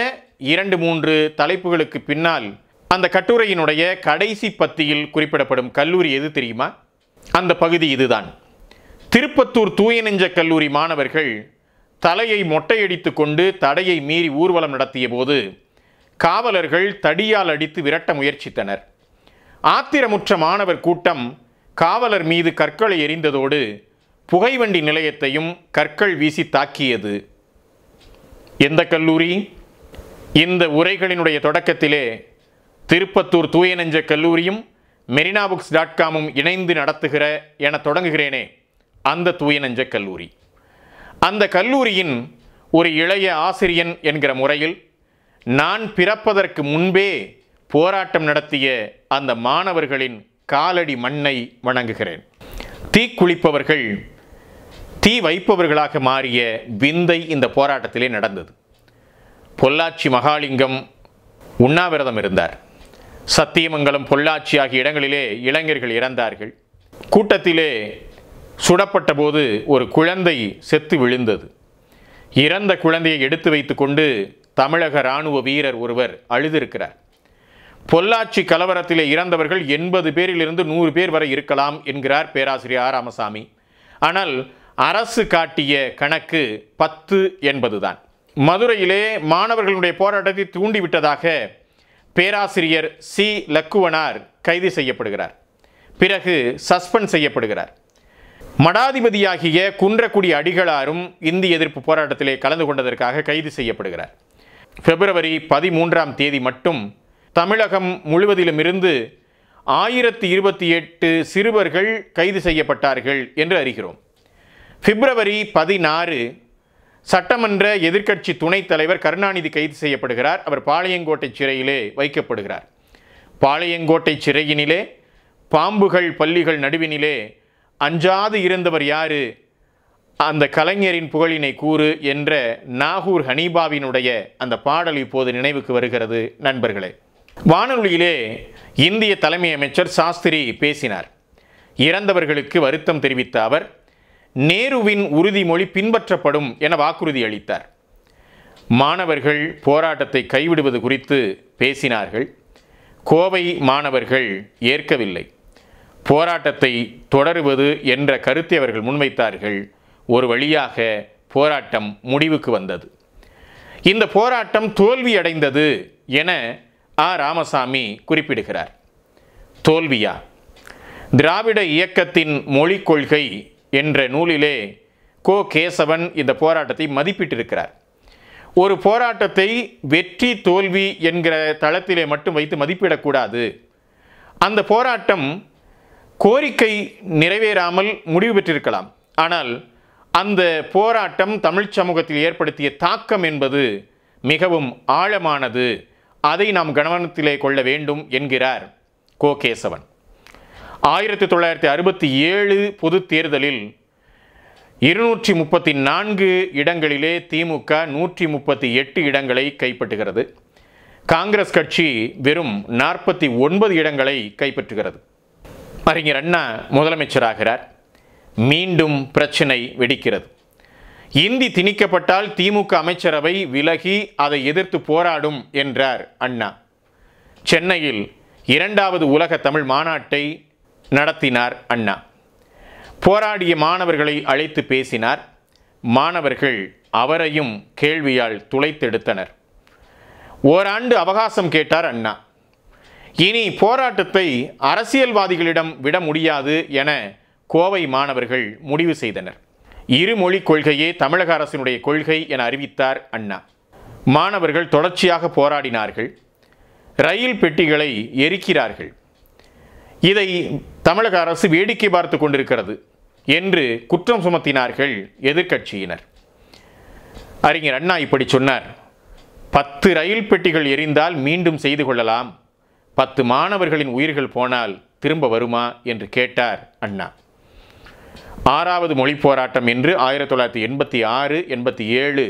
இரண்டு மூன்று தலைப்புகளுக்கு பின்னால் அந்த கட்டுரையினுடைய கடைசி பத்தியில் குறிப்பிடப்படும் கல்லூரி எது தெரியுமா அந்த பகுதி இதுதான் திருப்பத்தூர் தூய நெஞ்ச கல்லூரி மாணவர்கள் தலையை மொட்டையடித்து கொண்டு தடையை மீறி ஊர்வலம் நடத்திய போது காவலர்கள் தடியால் அடித்து விரட்ட முயற்சித்தனர் ஆத்திரமுற்ற மாணவர் கூட்டம் காவலர் மீது கற்களை எரிந்ததோடு புகைவண்டி நிலையத்தையும் கற்கள் வீசி தாக்கியது எந்த கல்லூரி இந்த உரைகளினுடைய தொடக்கத்திலே திருப்பத்தூர் தூயநெஞ்ச கல்லூரியும் மெரினா புக்ஸ் டாட் காமும் இணைந்து நடத்துகிற என தொடங்குகிறேனே அந்த தூயநெஞ்ச கல்லூரி அந்த கல்லூரியின் ஒரு இளைய ஆசிரியன் என்கிற முறையில் நான் பிறப்பதற்கு முன்பே போராட்டம் நடத்திய அந்த மாணவர்களின் காலடி மண்ணை வணங்குகிறேன் தீக்குளிப்பவர்கள் தீ வைப்பவர்களாக மாறிய விந்தை இந்த போராட்டத்திலே நடந்தது பொள்ளாச்சி மகாலிங்கம் உண்ணாவிரதம் இருந்தார் சத்தியமங்கலம் பொள்ளாச்சி ஆகிய இடங்களிலே இளைஞர்கள் இறந்தார்கள் கூட்டத்திலே சுடப்பட்ட போது ஒரு குழந்தை செத்து விழுந்தது இறந்த குழந்தையை எடுத்து வைத்துக்கொண்டு தமிழக இராணுவ வீரர் ஒருவர் அழுதிருக்கிறார் பொள்ளாச்சி கலவரத்தில் இறந்தவர்கள் எண்பது பேரிலிருந்து நூறு பேர் வரை இருக்கலாம் என்கிறார் பேராசிரியர் ராமசாமி ஆனால் அரசு காட்டிய கணக்கு பத்து என்பதுதான் மதுரையிலே மாணவர்களுடைய போராட்டத்தை தூண்டிவிட்டதாக பேராசிரியர் சி லக்குவனார் கைது செய்யப்படுகிறார் பிறகு சஸ்பெண்ட் செய்யப்படுகிறார் மடாதிபதியாகிய குன்றக்குடி அடிகளாரும் இந்திய எதிர்ப்பு போராட்டத்திலே கலந்து கொண்டதற்காக கைது செய்யப்படுகிறார் பிப்ரவரி பதிமூன்றாம் தேதி மட்டும் தமிழகம் முழுவதிலும் இருந்து ஆயிரத்தி இருபத்தி எட்டு சிறுவர்கள் கைது செய்யப்பட்டார்கள் என்று அறிகிறோம் பிப்ரவரி பதினாறு சட்டமன்ற எதிர்க்கட்சி துணைத் தலைவர் கருணாநிதி கைது செய்யப்படுகிறார் அவர் பாளையங்கோட்டை சிறையிலே வைக்கப்படுகிறார் பாளையங்கோட்டை சிறையினிலே பாம்புகள் பள்ளிகள் நடுவினிலே அஞ்சாது இருந்தவர் யாரு அந்த கலைஞரின் புகழினை கூறு என்ற நாகூர் ஹனீபாவினுடைய அந்த பாடல் இப்போது நினைவுக்கு வருகிறது நண்பர்களே வானொலியிலே இந்திய தலைமை அமைச்சர் சாஸ்திரி பேசினார் இறந்தவர்களுக்கு வருத்தம் தெரிவித்த அவர் நேருவின் உறுதிமொழி பின்பற்றப்படும் என வாக்குறுதி அளித்தார் மாணவர்கள் போராட்டத்தை கைவிடுவது குறித்து பேசினார்கள் கோவை மாணவர்கள் ஏற்கவில்லை போராட்டத்தை தொடருவது என்ற கருத்தை அவர்கள் முன்வைத்தார்கள் ஒரு வழியாக போராட்டம் முடிவுக்கு வந்தது இந்த போராட்டம் தோல்வியடைந்தது என ஆ ராமசாமி குறிப்பிடுகிறார் தோல்வியா திராவிட இயக்கத்தின் மொழிக் கொள்கை என்ற நூலிலே கோ கேசவன் இந்த போராட்டத்தை மதிப்பிட்டிருக்கிறார் ஒரு போராட்டத்தை வெற்றி தோல்வி என்கிற தளத்திலே மட்டும் வைத்து மதிப்பிடக்கூடாது அந்த போராட்டம் கோரிக்கை நிறைவேறாமல் முடிவு பெற்றிருக்கலாம் ஆனால் அந்த போராட்டம் தமிழ் சமூகத்தில் ஏற்படுத்திய தாக்கம் என்பது மிகவும் ஆழமானது அதை நாம் கவனத்திலே கொள்ள வேண்டும் என்கிறார் கோ கேசவன் ஆயிரத்தி தொள்ளாயிரத்தி அறுபத்தி ஏழு பொது தேர்தலில் இருநூற்றி முப்பத்தி நான்கு இடங்களிலே திமுக நூற்றி முப்பத்தி எட்டு இடங்களை கைப்பற்றுகிறது காங்கிரஸ் கட்சி வெறும் நாற்பத்தி ஒன்பது இடங்களை கைப்பற்றுகிறது அறிஞர் அண்ணா முதலமைச்சராகிறார் மீண்டும் பிரச்சினை வெடிக்கிறது இந்தி திணிக்கப்பட்டால் திமுக அமைச்சரவை விலகி அதை எதிர்த்து போராடும் என்றார் அண்ணா சென்னையில் இரண்டாவது உலக தமிழ் மாநாட்டை நடத்தினார் அண்ணா போராடிய மாணவர்களை அழைத்து பேசினார் மாணவர்கள் அவரையும் கேள்வியால் துளைத்தெடுத்தனர் ஓராண்டு அவகாசம் கேட்டார் அண்ணா இனி போராட்டத்தை அரசியல்வாதிகளிடம் விட முடியாது என கோவை மாணவர்கள் முடிவு செய்தனர் இருமொழி கொள்கையே தமிழக அரசினுடைய கொள்கை என அறிவித்தார் அண்ணா மாணவர்கள் தொடர்ச்சியாக போராடினார்கள் ரயில் பெட்டிகளை எரிக்கிறார்கள் இதை தமிழக அரசு வேடிக்கை பார்த்து கொண்டிருக்கிறது என்று குற்றம் சுமத்தினார்கள் எதிர்க்கட்சியினர் அறிஞர் அண்ணா இப்படி சொன்னார் பத்து ரயில் பெட்டிகள் எரிந்தால் மீண்டும் செய்து கொள்ளலாம் பத்து மாணவர்களின் உயிர்கள் போனால் திரும்ப வருமா என்று கேட்டார் அண்ணா ஆறாவது மொழி போராட்டம் என்று ஆயிரத்தி தொள்ளாயிரத்தி எண்பத்தி ஆறு எண்பத்தி ஏழு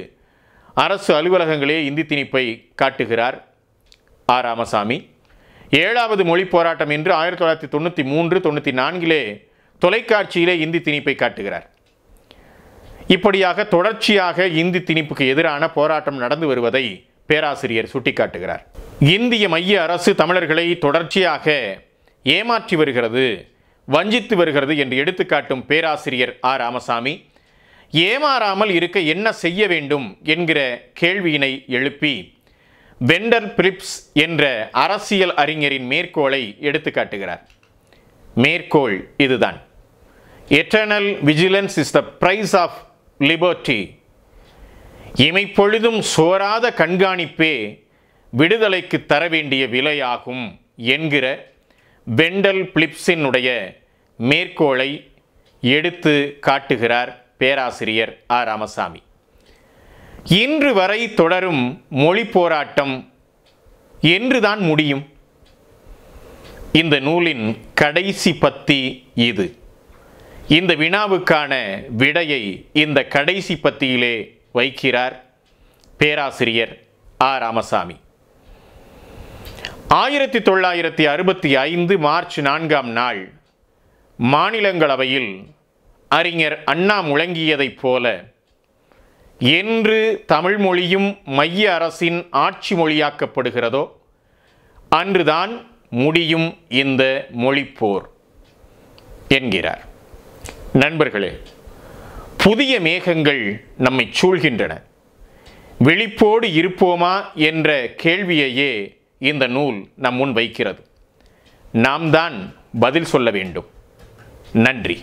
அரசு அலுவலகங்களே இந்தி திணிப்பை காட்டுகிறார் ஆ ராமசாமி ஏழாவது மொழி போராட்டம் என்று ஆயிரத்தி தொள்ளாயிரத்தி தொண்ணூற்றி மூன்று தொண்ணூற்றி நான்கிலே தொலைக்காட்சியிலே இந்தி திணிப்பை காட்டுகிறார் இப்படியாக தொடர்ச்சியாக இந்தி திணிப்புக்கு எதிரான போராட்டம் நடந்து வருவதை பேராசிரியர் சுட்டிக்காட்டுகிறார் இந்திய மைய அரசு தமிழர்களை தொடர்ச்சியாக ஏமாற்றி வருகிறது வஞ்சித்து வருகிறது என்று எடுத்துக்காட்டும் பேராசிரியர் ஆ ராமசாமி ஏமாறாமல் இருக்க என்ன செய்ய வேண்டும் என்கிற கேள்வியினை எழுப்பி வெண்டர் பிரிப்ஸ் என்ற அரசியல் அறிஞரின் மேற்கோளை எடுத்துக்காட்டுகிறார் மேற்கோள் இதுதான் eternal vigilance is the price of liberty இமைப்பொழுதும் சோராத கண்காணிப்பே விடுதலைக்கு தர வேண்டிய விலையாகும் என்கிற பெண்டல் பிளிப்ஸினுடைய மேற்கோளை எடுத்து காட்டுகிறார் பேராசிரியர் ஆ ராமசாமி இன்று வரை தொடரும் மொழி போராட்டம் என்றுதான் முடியும் இந்த நூலின் கடைசி பத்தி இது இந்த வினாவுக்கான விடையை இந்த கடைசி பத்தியிலே வைக்கிறார் பேராசிரியர் ஆ ராமசாமி ஆயிரத்தி தொள்ளாயிரத்தி அறுபத்தி ஐந்து மார்ச் நான்காம் நாள் மாநிலங்களவையில் அறிஞர் அண்ணா முழங்கியதைப் போல என்று தமிழ்மொழியும் மைய அரசின் ஆட்சி மொழியாக்கப்படுகிறதோ அன்றுதான் முடியும் இந்த மொழிப்போர் என்கிறார் நண்பர்களே புதிய மேகங்கள் நம்மை சூழ்கின்றன விழிப்போடு இருப்போமா என்ற கேள்வியையே இந்த நூல் நம் முன் வைக்கிறது நாம் தான் பதில் சொல்ல வேண்டும் நன்றி